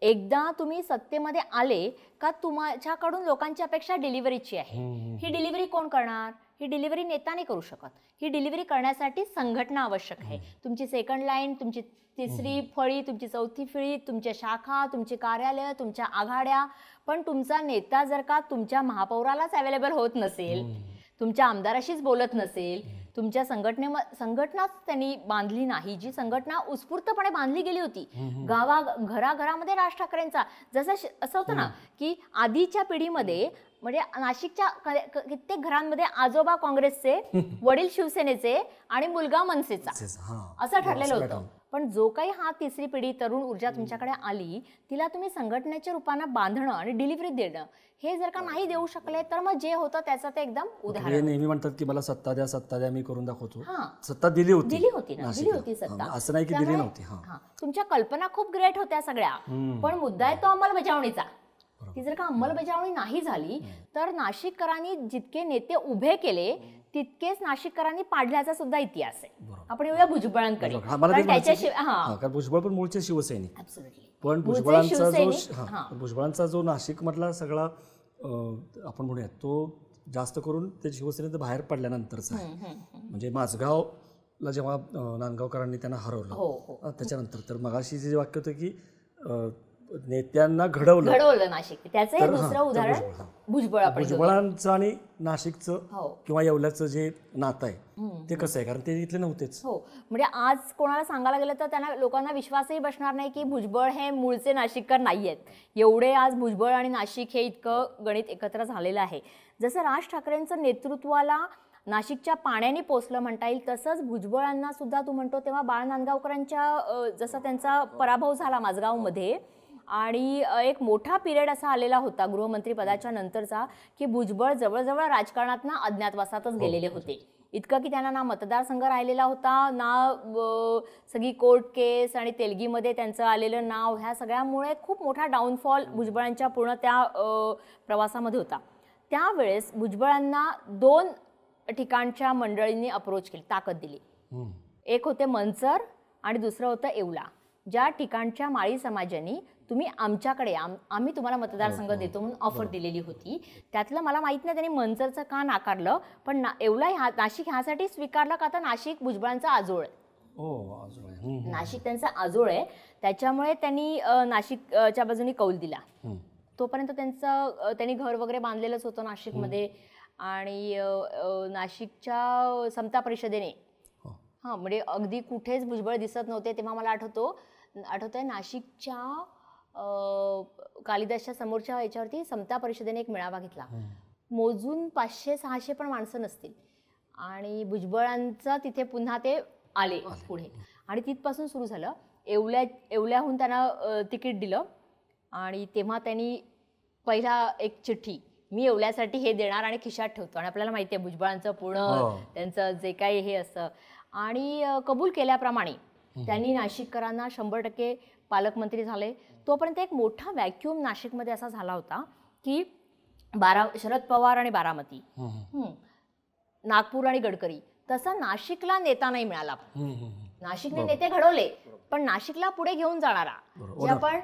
एकदा तुम्ही सत्तेमध्ये आले का तुमच्याकडून लोकांची अपेक्षा डिलिव्हरीची आहे ही डिलिव्हरी कोण करणार ही डिलिव्हरी नेताने करू शकत ही डिलिव्हरी करण्यासाठी संघटना आवश्यक आहे तुमची सेकंड लाईन तुमची तिसरी फळी तुमची चौथी फळी तुमच्या शाखा तुमची कार्यालय तुमच्या आघाड्या पण तुमचा नेता जर का तुमच्या महापौरालाच अवेलेबल होत नसेल तुमच्या आमदाराशीच बोलत नसेल तुमच्या संघटने संघटनाच त्यांनी बांधली नाही जी संघटना उत्स्फूर्तपणे बांधली गेली होती गावा घराघरामध्ये राज ठाकरेंचा जसं असं होतं ना की आधीच्या पिढीमध्ये म्हणजे नाशिकच्या कित्येक घरांमध्ये आजोबा काँग्रेसचे *laughs* वडील शिवसेनेचे आणि मुलगा मनसेचा असं ठरलेलं होतं पण जो काही हा तिसरी पिढी तरुण ऊर्जा तुमच्याकडे आली तिला तुम्ही संघटनेच्या रूपाने बांधणं आणि डिलिव्हरी देणं हे जर का नाही देऊ शकले तर मग जे होतं त्याचं ते एकदम उदाहरण नेहमी म्हणतात की मला सत्ता द्या सत्ता द्या मी करून दाखवतो सत्ता दिली होती दिली होती ना दिली होती सत्ता असं नाही की दिली नव्हती तुमच्या कल्पना खूप ग्रेट होत्या सगळ्या पण मुद्दा आहे तो अंमलबजावणीचा ती जर का अंमलबजावणी नाही झाली तर नाशिककरांनी जितके नेते उभे केले तितकेच नाशिककरांनी पाडल्याचा सुद्धा इतिहास आहे आपण येऊया भुजबळांकडे त्याच्याशिवाय भुजबळ पण मूळचे शिवसैनिक पण भुजबळांचा जो भुजबळांचा जो नाशिक मधला सगळा आपण म्हणूया तो जास्त करून ते शिवसेनेत बाहेर पडल्यानंतरचा आहे म्हणजे माझगाव ला जेव्हा नांदगावकरांनी त्यांना हरवलं हो, हो. त्याच्यानंतर तर मगाशी जे वाक्य होतं की नेत्यांना घडवलं घडवलं नाशिक त्याचं दुसरं उदाहरण भुजबळ आपण भुजबळांचं आणि नाशिकचं हो. किंवा येवल्याचं जे नातं आहे ते कसं आहे कारण ते इथले नव्हतेच हो म्हणजे आज कोणाला सांगायला गेलं तर त्यांना लोकांना विश्वासही बसणार नाही की भुजबळ हे मूळचे नाशिककर नाही आहेत एवढे आज भुजबळ आणि नाशिक हे इतकं गणित एकत्र झालेलं आहे जसं राज ठाकरेंचं नेतृत्वाला नाशिकच्या पाण्याने पोचलं म्हणता येईल तसंच भुजबळांना सुद्धा तू म्हणतो तेव्हा बाळ नांदगावकरांच्या जसा त्यांचा पराभव झाला माझगावमध्ये आणि एक मोठा पिरियड असा आलेला होता गृहमंत्रीपदाच्या नंतरचा की भुजबळ जवळजवळ राजकारणात ना अज्ञातवासातच हो. गेलेले होते इतकं की त्यांना ना मतदारसंघ राहिलेला होता ना सगळी कोर्ट केस आणि तेलगीमध्ये त्यांचं आलेलं नाव ह्या सगळ्यामुळे खूप मोठा डाऊनफॉल भुजबळांच्या पूर्ण त्या प्रवासामध्ये होता त्यावेळेस भुजबळांना दोन ठिकाणच्या मंडळींनी अप्रोच केली ताकद दिली एक होते मंचर आणि दुसरं होतं येवला ज्या ठिकाणच्या माळी समाजाने तुम्ही आमच्याकडे आम आम्ही तुम्हाला मतदारसंघ हो, हो. देतो म्हणून ऑफर दिलेली होती त्यातलं मला माहीत नाही त्यांनी मनसरचं का नाकारलं पण ना एवढा ह्या नाशिक ह्यासाठी स्वीकारलं का आता नाशिक भुजबळांचा आजोळ आहे हो, नाशिक त्यांचा आजोळ आहे त्याच्यामुळे त्यांनी नाशिकच्या बाजूने कौल दिला तोपर्यंत त्यांचं त्यांनी घर वगैरे बांधलेलंच होतं नाशिकमध्ये आणि नाशिकच्या समता परिषदेने हां म्हणजे अगदी कुठेच भुजबळ दिसत नव्हते तेव्हा मला आठवतो आठवतंय नाशिकच्या कालिदासच्या समोरच्या याच्यावरती समता परिषदेने एक मेळावा घेतला मोजून पाचशे सहाशे पण माणसं नसतील आणि भुजबळांचं तिथे पुन्हा ते आले पुढे आणि तिथपासून सुरू झालं एवल्या एवल्याहून त्यांना तिकीट दिलं आणि तेव्हा त्यांनी पहिला एक चिठ्ठी मी एवल्यासाठी हे देणार आणि खिशात ठेवतो आणि आपल्याला माहिती आहे भुजबळांचं पूर्ण हो. त्यांचं जे काही हे असं आणि कबूल केल्याप्रमाणे त्यांनी नाशिककरांना शंभर टक्के पालकमंत्री झाले तोपर्यंत एक मोठा व्हॅक्युम नाशिकमध्ये असा झाला होता की बारा शरद पवार आणि बारामती नागपूर आणि गडकरी तसा नाशिकला नेता नाही मिळाला नाशिकने नेते घडवले पण नाशिकला पुढे घेऊन जाणारा जे आपण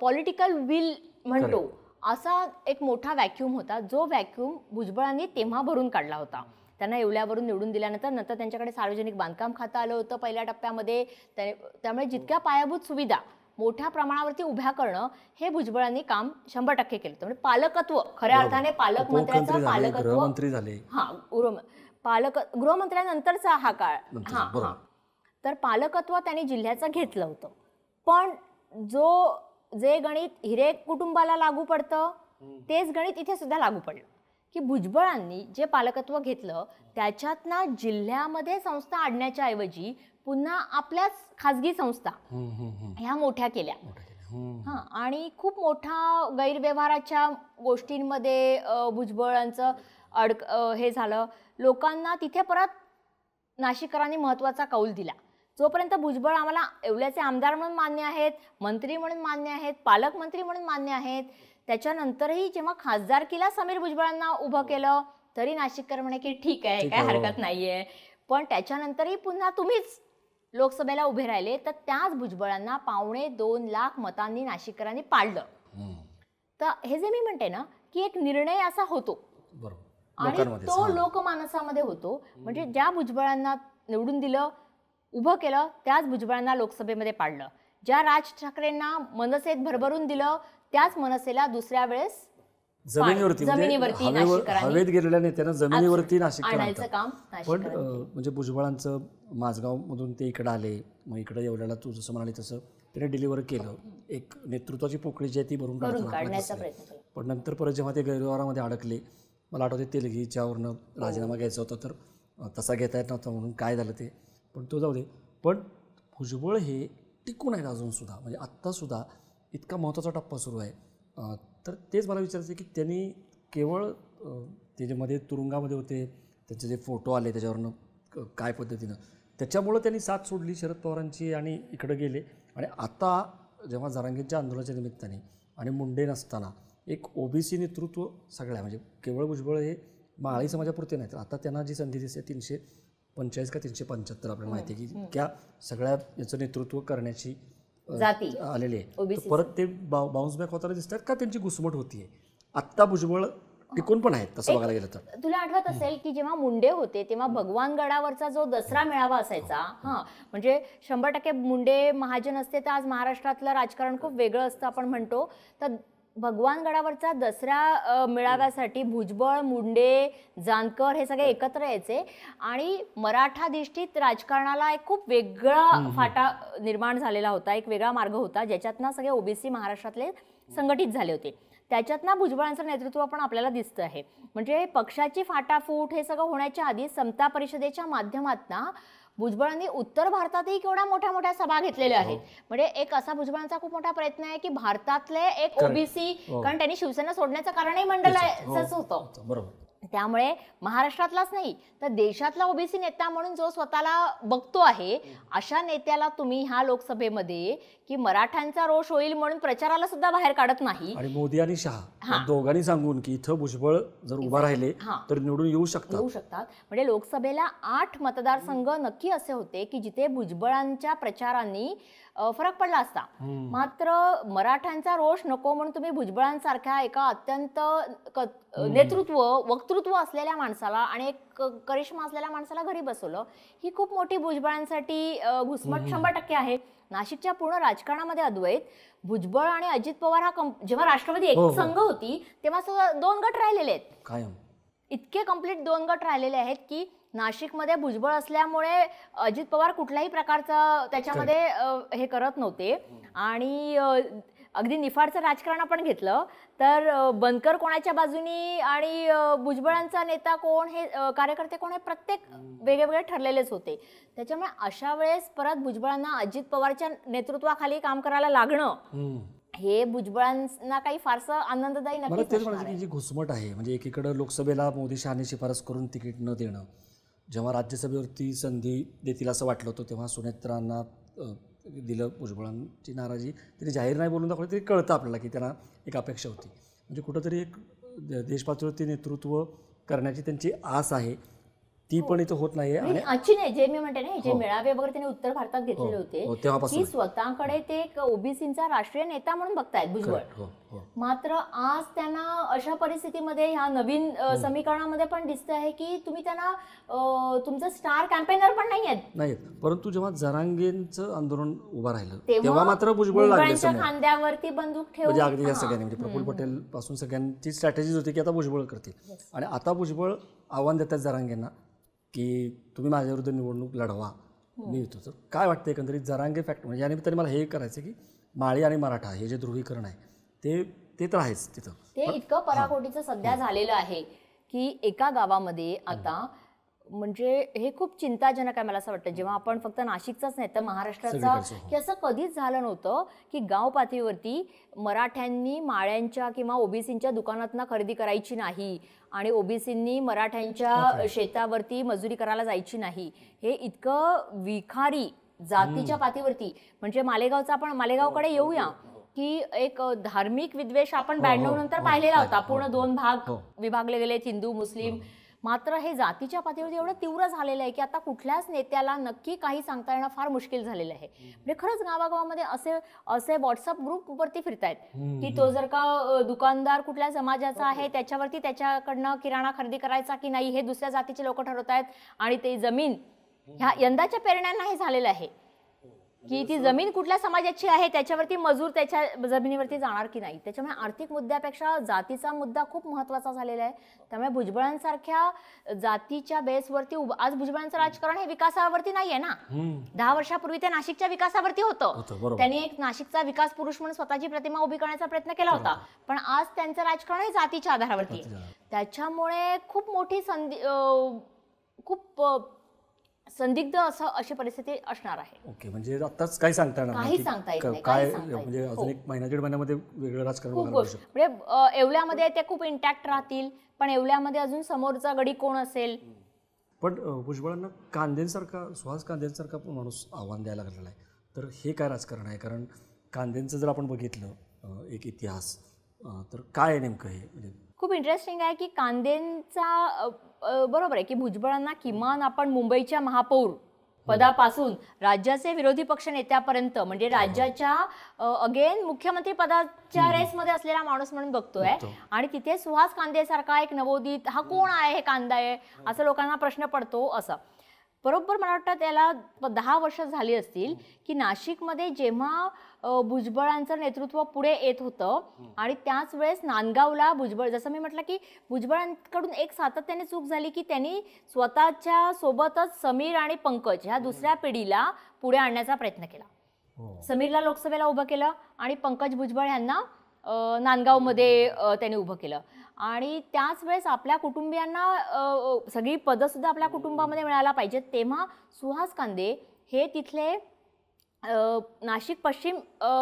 पॉलिटिकल विल म्हणतो असा एक मोठा व्हॅक्यूम होता जो व्हॅक्युम भुजबळांनी तेव्हा भरून काढला होता त्यांना येवल्यावरून निवडून दिल्यानंतर नंतर त्यांच्याकडे सार्वजनिक बांधकाम खातं आलं होतं पहिल्या टप्प्यामध्ये त्यामुळे जितक्या पायाभूत सुविधा मोठ्या प्रमाणावरती उभ्या करणं हे भुजबळांनी काम शंभर टक्के केलं म्हणजे पालकत्व खऱ्या अर्थाने पालकमंत्र्यांचा पालकत्व झाले हा पालक गृहमंत्र्यानंतरचा हा काळ हा तर पालकत्व त्यांनी जिल्ह्याचं घेतलं होतं पण जो जे गणित हिरे कुटुंबाला लागू पडतं तेच गणित इथे सुद्धा लागू पडलं की भुजबळांनी जे पालकत्व घेतलं त्याच्यातना जिल्ह्यामध्ये संस्था आणण्याच्या ऐवजी पुन्हा आपल्याच खाजगी संस्था ह्या मोठ्या केल्या हा आणि खूप मोठा गैरव्यवहाराच्या गोष्टींमध्ये भुजबळांचं अडक हे झालं लोकांना तिथे परत नाशिककरांनी महत्त्वाचा कौल दिला जोपर्यंत भुजबळ आम्हाला एवढ्याचे आमदार म्हणून मान्य आहेत मंत्री म्हणून मान्य आहेत पालकमंत्री म्हणून मान्य आहेत त्याच्यानंतरही जेव्हा खासदारकीला समीर भुजबळांना उभं केलं तरी नाशिककर म्हणे की ठीक आहे काय हो. हरकत नाहीये पण त्याच्यानंतरही पुन्हा तुम्हीच लोकसभेला उभे राहिले तर त्याच भुजबळांना पावणे दोन लाख मतांनी नाशिककरांनी पाळलं तर हे जे मी म्हणते ना की एक निर्णय असा होतो आणि तो लोकमानसामध्ये होतो म्हणजे ज्या भुजबळांना निवडून दिलं उभं केलं त्याच भुजबळांना लोकसभेमध्ये पाडलं ज्या राज ठाकरेंना मनसेत भरभरून दिलं त्याच मनसेला दुसऱ्या वेळेस जमिनीवरती म्हणजे हवेत गेलेल्या नेत्यांना जमिनीवरती नाशिक पण म्हणजे भुजबळांचं मधून ते इकडं आले मग इकडे एवढ्याला तू जसं म्हणाली तसं त्याने डिलिव्हर केलं एक नेतृत्वाची पोकळी जी आहे ती भरून टाकली पण नंतर परत जेव्हा ते गैरव्यवहारामध्ये अडकले मला आठवते तेलगीच्यावरनं राजीनामा हो. घ्यायचा होता तर तसा घेता येत नव्हता म्हणून काय झालं ते पण तो जाऊ दे पण भुजबळ हे टिकून आहेत अजूनसुद्धा म्हणजे आत्तासुद्धा इतका महत्त्वाचा टप्पा सुरू आहे तर तेच मला विचारायचं की त्यांनी केवळ त्याच्यामध्ये तुरुंगामध्ये होते त्यांचे जे फोटो आले त्याच्यावरनं काय पद्धतीनं त्याच्यामुळं त्यांनी साथ सोडली शरद पवारांची आणि इकडं गेले आणि आता जेव्हा जरांगींच्या आंदोलनाच्या निमित्ताने आणि मुंडे नसताना एक ओबीसी नेतृत्व सगळ्या म्हणजे केवळ भुजबळ हे माळी समाजापुरते नाही तर आता त्यांना जी संधी दिसते तीनशे पंचेचाळीस का तीनशे पंच्याहत्तर आपल्याला माहिती आहे की त्या सगळ्या याचं नेतृत्व करण्याची जाती आलेले परत ते बाउन्स बॅक होताना दिसतात का त्यांची घुसमट होतीये आत्ता भुजबळ टिकून पण आहेत तसं बघायला गेलं तर तुला आठवत असेल की जेव्हा मुंडे होते तेव्हा भगवान गडावरचा जो दसरा मेळावा असायचा हा हो, हो. म्हणजे शंभर टक्के मुंडे महाजन असते तर आज महाराष्ट्रातलं राजकारण खूप वेगळं असतं आपण म्हणतो तर भगवानगडावरचा दसरा मेळाव्यासाठी भुजबळ मुंडे जानकर हे सगळे एकत्र यायचे आणि मराठाधिष्ठित राजकारणाला एक खूप वेगळा फाटा निर्माण झालेला होता एक वेगळा मार्ग होता ज्याच्यातना सगळे ओबीसी महाराष्ट्रातले संघटित झाले होते त्याच्यातना भुजबळांचं नेतृत्व पण आपल्याला दिसतं आहे म्हणजे पक्षाची फाटाफूट हे सगळं होण्याच्या आधी समता परिषदेच्या माध्यमात भुजबळांनी उत्तर भारतातही केवढा मोठ्या मोठ्या सभा घेतलेल्या हो. आहेत म्हणजे एक असा भुजबळांचा खूप मोठा प्रयत्न आहे की भारतातले एक ओबीसी हो. कारण त्यांनी शिवसेना सोडण्याचं कारणही मंडळ हो. होतं बरोबर त्यामुळे महाराष्ट्रातलाच नाही तर देशातला ओबीसी नेता म्हणून जो स्वतःला बघतो आहे अशा नेत्याला तुम्ही ह्या लोकसभेमध्ये की मराठ्यांचा रोष होईल म्हणून प्रचाराला सुद्धा बाहेर काढत नाही आणि मोदी आणि शहा दोघांनी सांगून की इथं भुजबळ जर उभा राहिले तर निवडून येऊ शकतात येऊ शकतात म्हणजे लोकसभेला आठ मतदारसंघ नक्की असे होते की जिथे भुजबळांच्या प्रचारांनी फरक पडला असता मात्र मराठ्यांचा रोष नको म्हणून तुम्ही भुजबळांसारख्या एका अत्यंत नेतृत्व वक्तृत्व असलेल्या माणसाला आणि एक करिश्मा असलेल्या माणसाला घरी बसवलं ही खूप मोठी भुजबळांसाठी घुसमट शंभर टक्के आहे नाशिकच्या पूर्ण राजकारणामध्ये अद्वैत भुजबळ आणि अजित पवार हा जेव्हा राष्ट्रवादी हो, हो. एक संघ होती तेव्हा दोन गट राहिलेले आहेत इतके कम्प्लीट दोन गट राहिलेले आहेत की नाशिकमध्ये भुजबळ असल्यामुळे अजित पवार कुठल्याही प्रकारचं त्याच्यामध्ये हे करत नव्हते आणि अगदी निफाडचं राजकारण आपण घेतलं तर बनकर कोणाच्या बाजूनी आणि भुजबळांचा नेता कोण हे कार्यकर्ते कोण हे प्रत्येक वेगवेगळे ठरलेलेच होते त्याच्यामुळे अशा वेळेस परत भुजबळांना अजित पवारच्या नेतृत्वाखाली काम करायला लागणं हे भुजबळांना काही फारसं आनंददायी नाही घुसमट आहे म्हणजे एकीकडे लोकसभेला मोदी शहाने शिफारस करून तिकीट न देणं जेव्हा राज्यसभेवरती संधी देतील असं वाटलं होतं तेव्हा सुनेत्रांना दिलं भुजबळांची नाराजी तरी जाहीर नाही बोलून दाखवलं तरी कळतं आपल्याला की त्यांना एक अपेक्षा होती म्हणजे कुठंतरी एक देशपातळीवरती नेतृत्व करण्याची त्यांची आस आहे ती हो. पण इथं होत नाहीये आणि अशी नाही जे मी म्हणते ना जे हो. मेळावे वगैरे त्यांनी उत्तर भारतात घेतलेले हो. होते तेव्हापासून की स्वतःकडे ते एक ओबीसीचा राष्ट्रीय नेता म्हणून बघतायत भुजबळ मात्र आज त्यांना अशा परिस्थितीमध्ये ह्या नवीन समीकरणामध्ये पण दिसत आहे की तुम्ही त्यांना तुमचा तुमचं स्टार कॅम्पेनर पण नाही आहेत नाही परंतु जेव्हा जरांगेंचं आंदोलन उभं राहिलं तेव्हा मात्र भुजबळ लागले खांद्यावरती बंदूक ठेवून म्हणजे अगदी या सगळ्यांनी म्हणजे पटेल पासून सगळ्यांची स्ट्रॅटेजी होती की आता भुजबळ करतील आणि आता भुजबळ आव्हान देतात जरांगेंना की तुम्ही माझ्याविरुद्ध निवडणूक लढवा हो. मी येतो तर काय वाटतं एकंदरीत जरांगे फॅक्ट म्हणजे निमित्ताने मला हे करायचं की माळी आणि मराठा हे जे ध्रुवीकरण आहे ते ते तर आहेच तिथं ते इतकं पराकोटीचं सध्या हो. झालेलं आहे की एका गावामध्ये आता म्हणजे हे खूप चिंताजनक आहे मला असं वाटतं जेव्हा आपण फक्त नाशिकचाच नाही तर महाराष्ट्राचा हो. की असं कधीच झालं नव्हतं की गाव पातळीवरती मराठ्यांनी माळ्यांच्या किंवा ओबीसींच्या दुकानातना खरेदी करायची नाही आणि ओबीसींनी मराठ्यांच्या शेतावरती मजुरी करायला जायची नाही हे इतकं विखारी जातीच्या पातळीवरती म्हणजे मालेगावचा आपण मालेगावकडे हो, हो, येऊया की एक धार्मिक विद्वेष आपण ब्याण्णव नंतर पाहिलेला होता पूर्ण दोन भाग विभागले गेले हिंदू मुस्लिम मात्र हे जातीच्या पातळीवर एवढं तीव्र झालेलं आहे की आता कुठल्याच नेत्याला नक्की काही सांगता येणं फार मुश्किल झालेलं आहे म्हणजे खरंच गावागावामध्ये असे असे व्हॉट्सअप वरती फिरतायत की तो जर का दुकानदार कुठल्या समाजाचा आहे त्याच्यावरती त्याच्याकडनं किराणा खरेदी करायचा की नाही हे दुसऱ्या जातीचे लोक ठरवत आहेत आणि ते जमीन ह्या यंदाच्या पेरण्यांना हे झालेलं आहे की ती जमीन कुठल्या समाजाची आहे त्याच्यावरती मजूर त्याच्या जमिनीवरती जाणार की नाही त्याच्यामुळे आर्थिक मुद्द्यापेक्षा जातीचा मुद्दा खूप महत्वाचा झालेला आहे त्यामुळे भुजबळांसारख्या जातीच्या बेसवरती आज भुजबळांचं राजकारण हे विकासावरती नाहीये ना दहा वर्षापूर्वी ते नाशिकच्या विकासावरती होतं त्यांनी एक नाशिकचा विकास पुरुष म्हणून स्वतःची प्रतिमा उभी करण्याचा प्रयत्न केला होता पण आज त्यांचं राजकारण हे जातीच्या आधारावरती त्याच्यामुळे खूप मोठी संधी खूप संदिग्ध असं अशी परिस्थिती असणार आहे ओके म्हणजे आताच काय सांगता येणार काही नाही सांगता येत नाही, काय म्हणजे अजून हो. एक महिना दीड महिन्यामध्ये वेगळं राजकारण म्हणजे अ, एवल्यामध्ये त्या खूप इंटॅक्ट राहतील पण एवल्यामध्ये अजून समोरचा गडी कोण असेल पण भुजबळांना कांदेंसारखा सुहास कांदेंसारखा पण माणूस आव्हान द्यायला लागलेला आहे तर हे काय राजकारण आहे कारण कांदेंचं जर आपण बघितलं एक इतिहास तर काय आहे नेमकं हे म्हणजे खूप इंटरेस्टिंग आहे की कांदेंचा बरोबर आहे की भुजबळांना किमान आपण मुंबईच्या महापौर हो. पदापासून राज्याचे विरोधी पक्ष नेत्यापर्यंत म्हणजे हो. राज्याच्या अगेन मुख्यमंत्री पदाच्या रेसमध्ये असलेला माणूस म्हणून बघतोय आणि तिथे सुहास कांदे सारखा एक नवोदित हा कोण आहे हे कांदा आहे हो. असं लोकांना प्रश्न पडतो असा बरोबर मला वाटतं त्याला दहा वर्ष झाली असतील की नाशिकमध्ये जेव्हा भुजबळांचं नेतृत्व पुढे येत होतं आणि त्याच वेळेस नांदगावला भुजबळ जसं मी म्हटलं की भुजबळांकडून एक सातत्याने चूक झाली की त्यांनी स्वतःच्या सोबतच समीर आणि पंकज ह्या दुसऱ्या पिढीला पुढे आणण्याचा प्रयत्न केला हो. समीरला लोकसभेला उभं केलं आणि पंकज भुजबळ यांना नांदगावमध्ये त्यांनी उभं केलं आणि त्याच वेळेस आपल्या कुटुंबियांना सगळी पदंसुद्धा आपल्या कुटुंबामध्ये मिळायला पाहिजेत तेव्हा सुहास कांदे हे तिथले नाशिक पश्चिम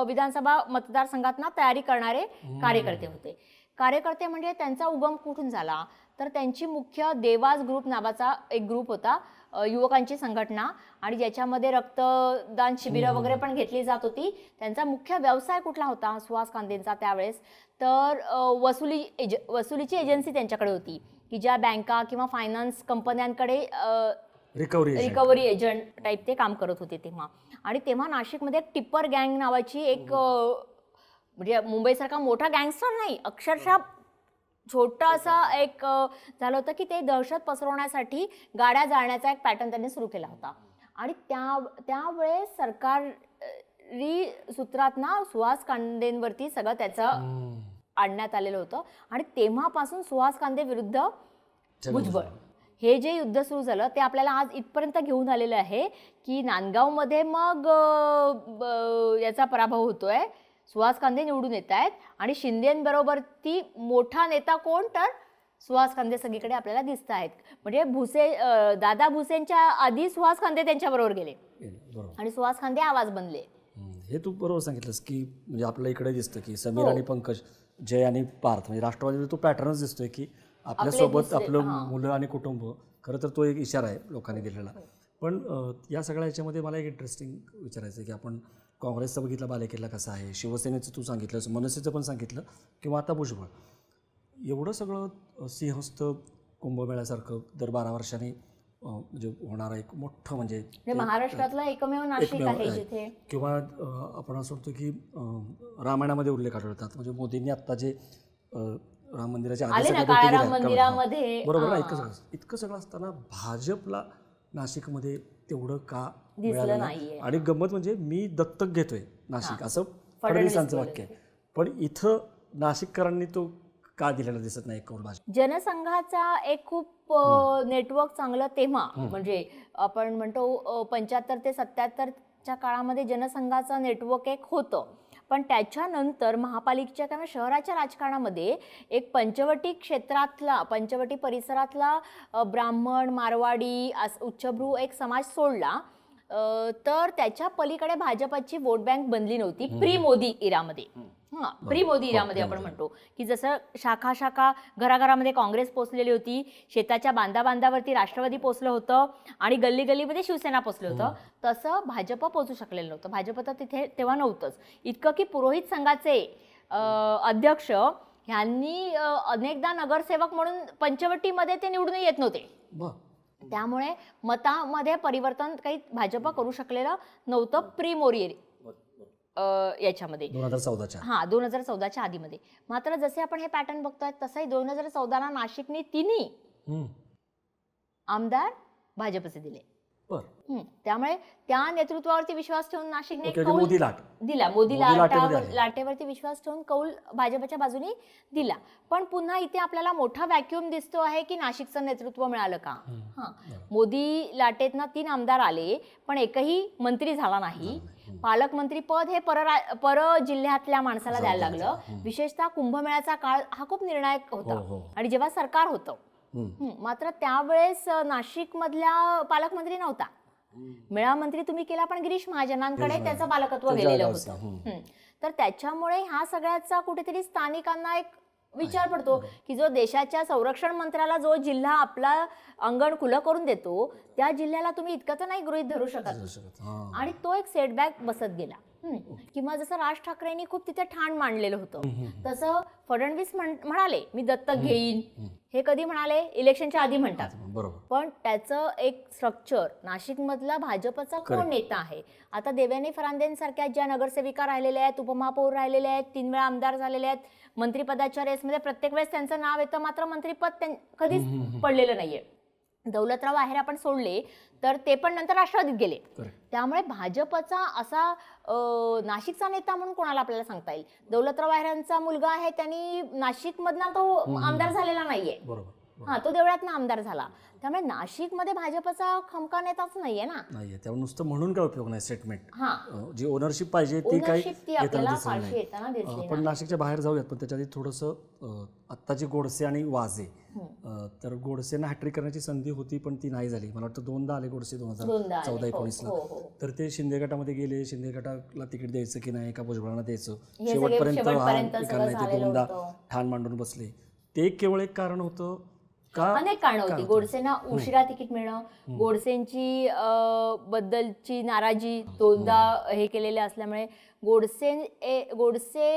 विधानसभा मतदारसंघातना तयारी करणारे कार्यकर्ते होते कार्यकर्ते म्हणजे त्यांचा उगम कुठून झाला तर त्यांची मुख्य देवाज ग्रुप नावाचा एक ग्रुप होता युवकांची संघटना आणि ज्याच्यामध्ये रक्तदान शिबिरं वगैरे पण घेतली जात होती त्यांचा मुख्य व्यवसाय कुठला होता सुहास कांदेंचा त्यावेळेस तर वसुली एज वसुलीची एजन्सी त्यांच्याकडे होती की ज्या बँका किंवा फायनान्स कंपन्यांकडे रिकव्हरी रिकव्हरी एजंट टाईप ते काम करत होते तेव्हा आणि तेव्हा नाशिकमध्ये टिप्पर गँग नावाची एक म्हणजे मुंबईसारखा मोठा गँगस्टर नाही अक्षरशः असा एक झालं होतं की ते दहशत पसरवण्यासाठी गाड्या जाळण्याचा एक पॅटर्न त्यांनी सुरू केला होता आणि त्या त्यावेळेस सरकारी सूत्रात ना सुहास कांदेंवरती सगळं त्याचं आणण्यात आलेलं होतं आणि तेव्हापासून सुहास कांदे विरुद्ध भुजबळ हे जे युद्ध सुरू झालं ते आपल्याला आज इथपर्यंत घेऊन आलेलं आहे की नांदगावमध्ये मग याचा पराभव होतोय सुहास कांदे निवडून येत आहेत आणि शिंदेबरोबर ती मोठा नेता कोण तर सुहास कांदे सगळीकडे आपल्याला दिसत आहेत म्हणजे भुसे दादा भुसेंच्या आधी सुहास कांदे त्यांच्याबरोबर गेले आणि सुहास कांदे आवाज बनले हे तू बरोबर सांगितलंस की म्हणजे आपल्या इकडे दिसतं की समीर हो. आणि पंकज जय आणि पार्थ म्हणजे राष्ट्रवादीमध्ये तो पॅटर्नच दिसतोय की आपल्यासोबत आपलं मुलं आणि कुटुंब खरं तर तो एक इशारा आहे लोकांनी दिलेला हो. पण या सगळ्या याच्यामध्ये मला एक इंटरेस्टिंग विचारायचं की आपण काँग्रेसचं बघितलं बालेकिल्ला कसा आहे शिवसेनेचं तू सांगितलंस मनसेचं पण सांगितलं किंवा आता भुजबळ एवढं सगळं सिंहस्थ कुंभमेळ्यासारखं दर बारा वर्षांनी म्हणजे होणारं एक मोठं म्हणजे, म्हणजे महाराष्ट्रातला एकमेव नाशिक किंवा आपण असं म्हणतो की रामायणामध्ये उल्लेख आढळतात म्हणजे मोदींनी आत्ता जे राम मंदिराच्या बरोबर ना इतकं सगळं इतकं सगळं असताना भाजपला नाशिकमध्ये तेवढं का दिसलं नाहीये आणि गंमत म्हणजे मी दत्तक घेतोय नाशिक असं फडणवीसांचं वाक्य पण इथं नाशिककरांनी तो का दिलेला दिसत नाही जनसंघाचा एक खूप नेटवर्क चांगलं तेव्हा म्हणजे आपण म्हणतो पंच्याहत्तर ते सत्याहत्तरच्या काळामध्ये जनसंघाचं नेटवर्क एक होत पण त्याच्यानंतर महापालिकेच्या किंवा शहराच्या राजकारणामध्ये एक पंचवटी क्षेत्रातला पंचवटी परिसरातला ब्राह्मण मारवाडी उच्चभ्रू एक समाज सोडला तर त्याच्या पलीकडे भाजपाची वोट बँक बनली नव्हती प्री मोदी इरामध्ये हा प्री मोदी इरामध्ये आपण म्हणजे. म्हणतो की जसं शाखा शाखा घराघरामध्ये काँग्रेस पोचलेली होती शेताच्या बांधा बांधावरती राष्ट्रवादी पोचलं होतं आणि गल्ली गल्लीमध्ये शिवसेना पोचलं होतं तसं भाजप पोचू शकलेलं नव्हतं भाजप तर तिथे तेव्हा नव्हतंच इतकं की पुरोहित संघाचे अध्यक्ष ह्यांनी अनेकदा नगरसेवक म्हणून पंचवटीमध्ये ते निवडून येत नव्हते त्यामुळे मतामध्ये परिवर्तन काही भाजप करू शकलेलं नव्हतं प्री मोरियर याच्यामध्ये हा दोन हजार चौदाच्या आधीमध्ये मात्र जसे आपण हे पॅटर्न बघतोय तसंही दोन हजार चौदाला नाशिकने तिन्ही आमदार भाजपचे दिले त्यामुळे त्या नेतृत्वावरती विश्वास ठेवून नाशिकने कौल दिला मोदी लाटेवरती विश्वास ठेवून कौल भाजपच्या बाजूने दिला पण पुन्हा इथे आपल्याला मोठा व्हॅक्युम दिसतो आहे की नाशिकचं नेतृत्व मिळालं का हा मोदी लाटेतना तीन आमदार आले पण एकही मंत्री झाला नाही पालकमंत्री पद हे पर जिल्ह्यातल्या माणसाला द्यायला लागलं विशेषतः कुंभमेळ्याचा काळ हा खूप निर्णायक होता हो, हो. आणि जेव्हा सरकार होतं मात्र त्यावेळेस नाशिक मधल्या पालकमंत्री नव्हता मेळा मंत्री तुम्ही केला पण गिरीश महाजनांकडे त्याचं पालकत्व गेलेलं होतं तर त्याच्यामुळे ह्या सगळ्याचा कुठेतरी स्थानिकांना एक विचार पडतो की जो देशाच्या संरक्षण मंत्र्याला जो जिल्हा आपला अंगण खुलं करून देतो त्या जिल्ह्याला तुम्ही इतकं तर नाही गृहित धरू शकत आणि तो एक सेटबॅक बसत गेला हो. किंवा जसं राज ठाकरेंनी खूप तिथे ठाण मांडलेलं होतं तसं फडणवीस म्हणाले मी दत्तक घेईन हे कधी म्हणाले इलेक्शनच्या आधी म्हणतात पण त्याचं एक स्ट्रक्चर नाशिक मधला भाजपचा कोण नेता आहे आता देव्यानी फरांदेंसारख्या ज्या नगरसेविका राहिलेल्या आहेत उपमहापौर राहिलेल्या आहेत तीन वेळा आमदार झालेल्या आहेत मंत्रिपदाच्या रेसमध्ये प्रत्येक वेळेस त्यांचं नाव येतं मात्र मंत्रीपद कधीच पडलेलं नाहीये दौलतराव आहेर आपण सोडले तर ते पण नंतर राष्ट्रवादीत गेले त्यामुळे भाजपचा असा नाशिकचा नेता म्हणून कोणाला आपल्याला सांगता येईल दौलतराव आहेरांचा मुलगा आहे त्यांनी नाशिक मधला तो आमदार झालेला नाहीये हा तो ना आमदार झाला त्यामुळे नाशिकमध्ये भाजपचा खमका नेताच नाहीये ना नाहीये नुसतं म्हणून काय उपयोग नाही स्टेटमेंट हा जी ओनरशिप पाहिजे ती काय आपण नाशिकच्या बाहेर जाऊयात पण त्याच्या थोडस आत्ताचे गोडसे आणि वाजे तर गोडसेना हॅट्रिक करण्याची संधी होती पण ती नाही झाली मला वाटतं दोनदा आले गोडसे दोन हजार चौदा हो, ला हो, हो. तर ते शिंदे गटामध्ये गेले शिंदे गटाला तिकीट द्यायचं की नाही एका भुजबळांना द्यायचं शेवटपर्यंत दोनदा ठाण मांडून बसले ते केवळ एक कारण होतं अनेक कारणं होती गोडसेना उशिरा तिकीट मिळणं गोडसेंची बद्दलची नाराजी दोनदा हे केलेले असल्यामुळे गोडसे गोडसे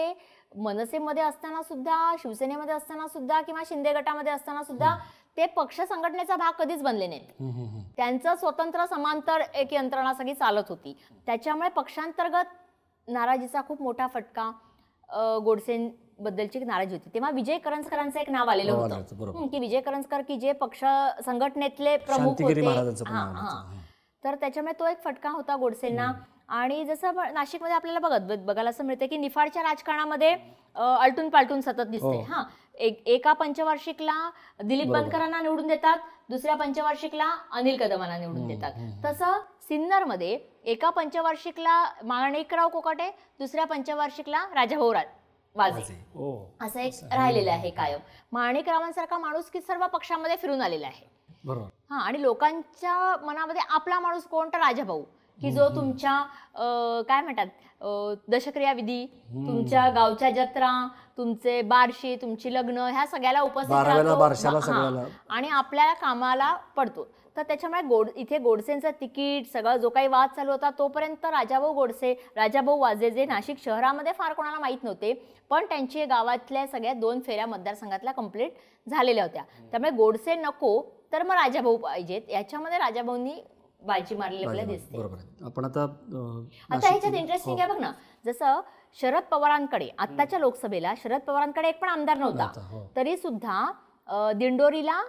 मनसेमध्ये असताना सुद्धा शिवसेनेमध्ये असताना सुद्धा किंवा शिंदे गटामध्ये असताना सुद्धा ते पक्ष संघटनेचा भाग कधीच बनले नाहीत त्यांचं स्वतंत्र समांतर एक यंत्रणा सगळी चालत होती त्याच्यामुळे पक्षांतर्गत नाराजीचा खूप मोठा फटका बद्दलची नाराजी होती तेव्हा विजय करंजकरांचं एक नाव आलेलं होतं की विजय करंजकर की जे पक्ष संघटनेतले प्रमुख होते तर त्याच्यामुळे तो एक फटका होता गोडसेंना आणि जसं नाशिकमध्ये आपल्याला बघत बघायला असं मिळतं की निफाडच्या राजकारणामध्ये आलटून पालटून सतत दिसते हो. हा एक एका पंचवार्षिकला दिलीप बनकरांना निवडून देतात दुसऱ्या पंचवार्षिकला अनिल कदमांना निवडून देतात तसं मध्ये एका पंचवार्षिकला माणिकराव कोकाटे दुसऱ्या पंचवार्षिकला राजाभाऊ वाजे हो. असं एक राहिलेलं आहे कायम माणिकरावांसारखा माणूस की सर्व पक्षांमध्ये फिरून आलेला आहे हा आणि लोकांच्या मनामध्ये आपला माणूस कोण तर राजाभाऊ की जो तुमच्या काय म्हणतात दशक्रिया विधी तुमच्या गावच्या जत्रा तुमचे बारशी तुमची लग्न ह्या सगळ्याला उपस्थित आणि आपल्या कामाला पडतो तर त्याच्यामुळे गोड इथे गोडसेंचं तिकीट सगळा जो काही वाद चालू होता तोपर्यंत राजाभाऊ गोडसे राजाभाऊ वाजे जे नाशिक शहरामध्ये फार कोणाला माहीत नव्हते पण त्यांची गावातल्या सगळ्या दोन फेऱ्या मतदारसंघातल्या कंप्लीट झालेल्या होत्या त्यामुळे गोडसे नको तर मग राजाभाऊ पाहिजेत याच्यामध्ये राजाभाऊंनी बाजी मारलेली आपल्याला दिसते आपण आता आता ह्याच्यात इंटरेस्टिंग हो. आहे बघ ना जसं शरद पवारांकडे आताच्या लोकसभेला शरद पवारांकडे एक पण आमदार नव्हता हो. तरी सुद्धा दिंडोरीला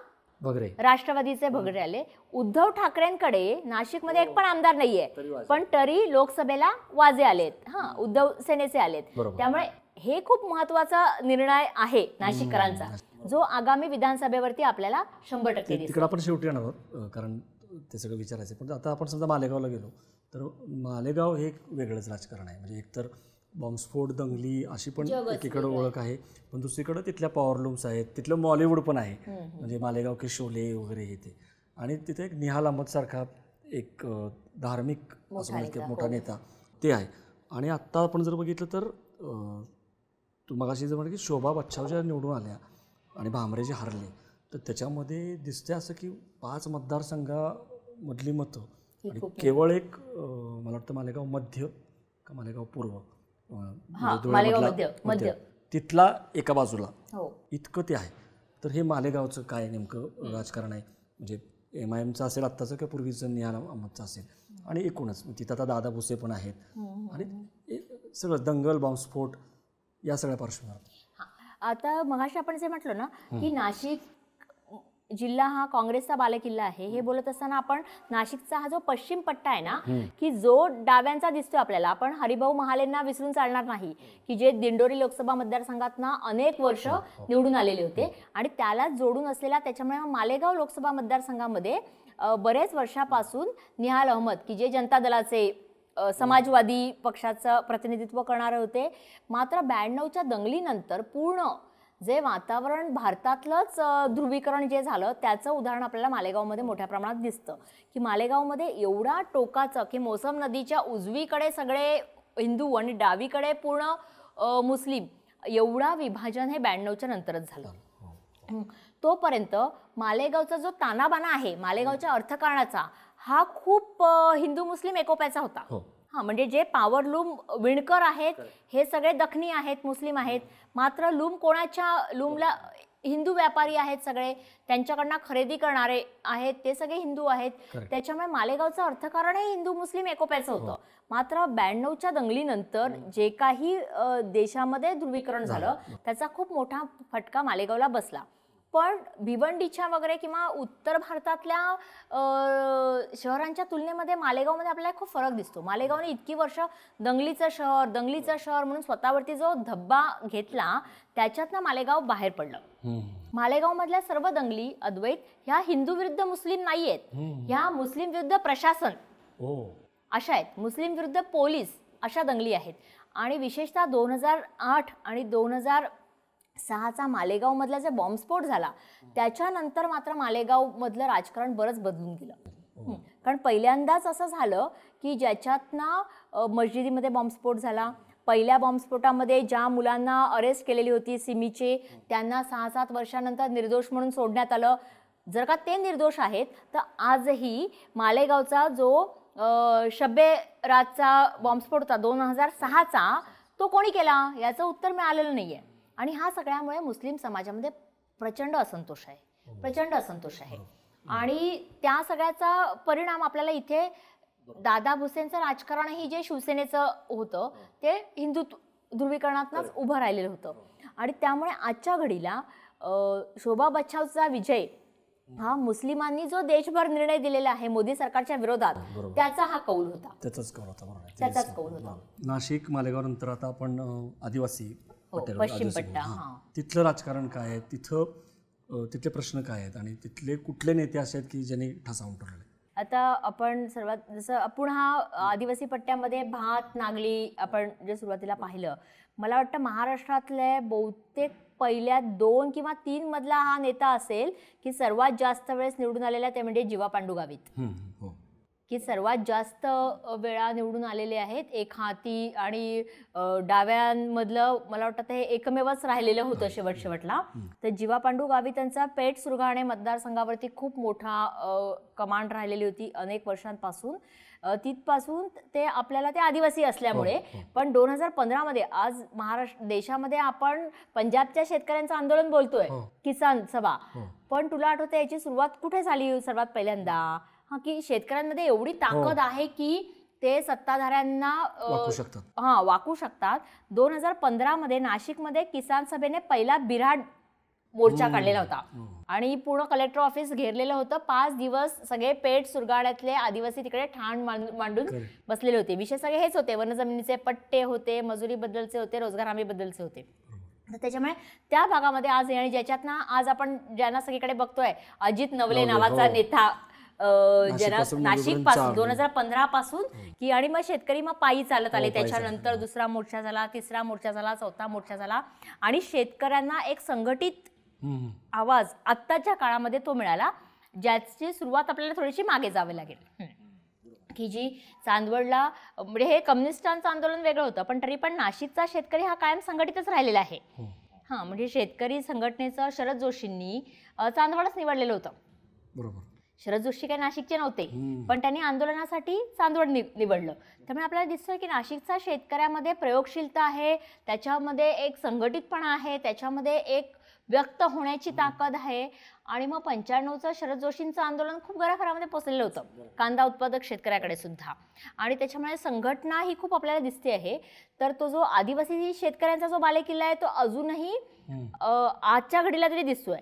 राष्ट्रवादीचे भगरे आले उद्धव ठाकरेंकडे नाशिकमध्ये हो. एक पण आमदार नाहीये पण तरी लोकसभेला वाजे आलेत हा उद्धव सेनेचे आलेत त्यामुळे हे खूप महत्वाचा निर्णय आहे नाशिककरांचा जो आगामी विधानसभेवरती आपल्याला शंभर टक्के तिकडे आपण येणार कारण ते सगळं विचारायचं पण आता आपण समजा मालेगावला गेलो तर मालेगाव हे एक वेगळंच राजकारण आहे म्हणजे एकतर बॉम्बस्फोट दंगली अशी पण एकीकडं ओळख आहे पण दुसरीकडं तिथल्या लूम्स आहेत तिथलं मॉलिवूड पण आहे म्हणजे मालेगाव के शोले वगैरे हे ते आणि तिथे एक निहाल अहमदसारखा एक धार्मिक असं मोठा हो. नेता ते आहे आणि आत्ता आपण जर बघितलं तर तू मगाशी जर की शोभा बच्छाव निवडून आल्या आणि भामरेजी हरले तर त्याच्यामध्ये दिसते असं की पाच मतदारसंघामधली मतं आणि केवळ एक मला वाटतं मालेगाव मध्य का मालेगाव पूर्व म्हणजे मध्य तिथला एका बाजूला हो. इतकं ते आहे तर हे मालेगावचं काय नेमकं राजकारण आहे म्हणजे एम आय एमचं असेल आत्ताचं किंवा पूर्वीचं निहाल अहमदचं असेल आणि एकूणच तिथं आता दादा भुसे पण आहेत आणि सगळं दंगल बॉम्बस्फोट या सगळ्या पार्श्वभूमीवर आता मगाशी आपण जे म्हटलं ना की नाशिक जिल्हा हा काँग्रेसचा बालेकिल्ला आहे हे बोलत असताना आपण नाशिकचा हा जो पश्चिम पट्टा आहे ना की जो डाव्यांचा दिसतो आपल्याला आपण हरिभाऊ महालेंना विसरून चालणार नाही की जे दिंडोरी लोकसभा मतदारसंघात अनेक वर्ष निवडून आलेले होते आणि त्याला जोडून असलेला त्याच्यामुळे मालेगाव लोकसभा मतदारसंघामध्ये बरेच वर्षापासून निहाल अहमद की जे जनता दलाचे समाजवादी पक्षाचं प्रतिनिधित्व करणारे होते मात्र ब्याण्णवच्या दंगलीनंतर पूर्ण जे वातावरण भारतातलंच ध्रुवीकरण जे झालं त्याचं उदाहरण आपल्याला मालेगावमध्ये मोठ्या प्रमाणात दिसतं की मालेगावमध्ये एवढा टोकाचं की मोसम नदीच्या उजवीकडे सगळे हिंदू आणि डावीकडे पूर्ण मुस्लिम एवढा विभाजन हे ब्याण्णवच्या नंतरच झालं तोपर्यंत मालेगावचा जो तानाबाना आहे मालेगावच्या अर्थकारणाचा हा खूप हिंदू मुस्लिम एकोप्याचा होता हो. हां म्हणजे जे पावर लूम विणकर आहेत हे सगळे दखनी आहेत मुस्लिम आहेत मात्र लूम कोणाच्या लूमला हिंदू व्यापारी आहेत सगळे त्यांच्याकडनं खरेदी करणारे आहेत ते सगळे हिंदू आहेत त्याच्यामुळे मालेगावचं अर्थकारण हे हिंदू मुस्लिम एकोप्याचं हो. होतं मात्र ब्याण्णवच्या दंगलीनंतर जे काही देशामध्ये ध्रुवीकरण झालं त्याचा खूप मोठा फटका मालेगावला बसला पण भिवंडीच्या वगैरे किंवा उत्तर भारतातल्या शहरांच्या तुलनेमध्ये मालेगावमध्ये आपल्याला खूप फरक दिसतो मालेगावने इतकी वर्ष दंगलीचं शहर दंगलीचं शहर म्हणून स्वतःवरती जो धब्बा घेतला त्याच्यातनं मालेगाव बाहेर पडलं मालेगावमधल्या सर्व दंगली अद्वैत ह्या हिंदू विरुद्ध मुस्लिम नाही आहेत ह्या मुस्लिम विरुद्ध प्रशासन हो. अशा आहेत मुस्लिम विरुद्ध पोलीस अशा दंगली आहेत आणि विशेषतः दोन हजार आठ आणि दोन हजार सहाचा मालेगावमधला जे बॉम्बस्फोट झाला त्याच्यानंतर मात्र मालेगावमधलं राजकारण बरंच बदलून गेलं हो. कारण पहिल्यांदाच असं झालं की ज्याच्यात ना मस्जिदीमध्ये बॉम्बस्फोट झाला पहिल्या बॉम्बस्फोटामध्ये ज्या मुलांना अरेस्ट केलेली होती सिमीचे त्यांना सहा सात वर्षानंतर निर्दोष म्हणून सोडण्यात आलं जर का ते निर्दोष आहेत तर आजही मालेगावचा जो शब्बे रातचा बॉम्बस्फोट होता दोन हजार सहाचा तो कोणी केला याचं उत्तर मिळालेलं नाही आहे आणि हा सगळ्यामुळे मुस्लिम समाजामध्ये प्रचंड असंतोष आहे हो. प्रचंड असंतोष आहे हो. आणि त्या सगळ्याचा परिणाम आपल्याला इथे दादा भुसेनचं राजकारणही जे शिवसेनेचं होतं हो. ते हिंदुत्व ध्रुवीकरणात उभं राहिलेलं होतं आणि त्यामुळे आजच्या घडीला शोभा बच्छावचा विजय हा मुस्लिमांनी जो देशभर निर्णय दिलेला आहे मोदी सरकारच्या विरोधात त्याचा हा कौल होता त्याचाच कौल होता त्याचाच कौल होता नाशिक मालेगाव नंतर आता आपण आदिवासी हो, पश्चिम पट्टा तिथलं राजकारण काय आहे तिथं तिथले प्रश्न काय आहेत आणि तिथले कुठले नेते असे आहेत की ज्यांनी ठसावून ठरले आता आपण सर्वात जसं आपण हा आदिवासी पट्ट्यामध्ये भात नागली आपण जे सुरुवातीला पाहिलं मला वाटतं महाराष्ट्रातले बहुतेक पहिल्या दोन किंवा तीन मधला हा नेता असेल की सर्वात जास्त वेळेस निवडून आलेला ते म्हणजे जीवा पांडू गावित हो. की सर्वात जास्त वेळा निवडून आलेले आहेत एक हाती आणि डाव्यांमधलं मला वाटतं हे एकमेवच राहिलेलं होतं शेवट शेवटला तर जीवा पांडू गावी त्यांचा पेठ सुरगाणे मतदारसंघावरती खूप मोठा कमांड राहिलेली होती अनेक वर्षांपासून तिथपासून ते आपल्याला ते आदिवासी असल्यामुळे हो, हो. पण दोन हजार पंधरामध्ये आज महाराष्ट्र देशामध्ये आपण पंजाबच्या शेतकऱ्यांचं आंदोलन बोलतोय हो. किसान सभा पण तुला आठवतं याची सुरुवात कुठे झाली सर्वात पहिल्यांदा हा की शेतकऱ्यांमध्ये एवढी हो. ताकद आहे की ते सत्ताधाऱ्यांना हा वाकू शकतात दोन हजार पंधरामध्ये मध्ये नाशिकमध्ये किसान सभेने पहिला बिराड मोर्चा हो. काढलेला होता हो. आणि पूर्ण कलेक्टर ऑफिस घेरलेलं होतं पाच दिवस सगळे पेठ सुरगाड्यातले आदिवासी तिकडे ठाण मांडून बसलेले होते विषय सगळे हेच होते जमिनीचे पट्टे होते मजुरी मजुरीबद्दलचे होते रोजगार हमीबद्दलचे होते तर त्याच्यामुळे त्या भागामध्ये आज आणि ज्याच्यात ना आज आपण ज्यांना सगळीकडे बघतोय अजित नवले नावाचा नेता जना नाशिक पासून दोन हजार पंधरा पासून की आणि मग शेतकरी मग पायी चालत आले हो, त्याच्यानंतर दुसरा मोर्चा झाला तिसरा मोर्चा झाला चौथा मोर्चा झाला आणि शेतकऱ्यांना एक संघटित आवाज आत्ताच्या काळामध्ये तो मिळाला ज्याची सुरुवात आपल्याला थोडीशी मागे जावे लागेल की जी चांदवडला म्हणजे हे कम्युनिस्टांचं आंदोलन वेगळं होतं पण तरी पण नाशिकचा शेतकरी हा कायम संघटितच राहिलेला आहे हो. हां म्हणजे शेतकरी संघटनेचं शरद जोशींनी चांदवडच निवडलेलं होतं बरोबर शरद जोशी काही नाशिकचे नव्हते पण त्यांनी आंदोलनासाठी चांदवड निवडलं त्यामुळे आपल्याला दिसतं की नाशिकचा शेतकऱ्यामध्ये प्रयोगशीलता आहे त्याच्यामध्ये एक संघटितपणा आहे त्याच्यामध्ये एक व्यक्त होण्याची ताकद आहे आणि मग पंच्याण्णवचं शरद जोशींचं आंदोलन खूप घराघरामध्ये पोचलेलं होतं कांदा उत्पादक शेतकऱ्याकडे सुद्धा आणि त्याच्यामुळे संघटना ही खूप आपल्याला दिसते आहे तर तो जो आदिवासी शेतकऱ्यांचा जो बालेकिल्ला आहे तो अजूनही आजच्या घडीला तरी दिसतोय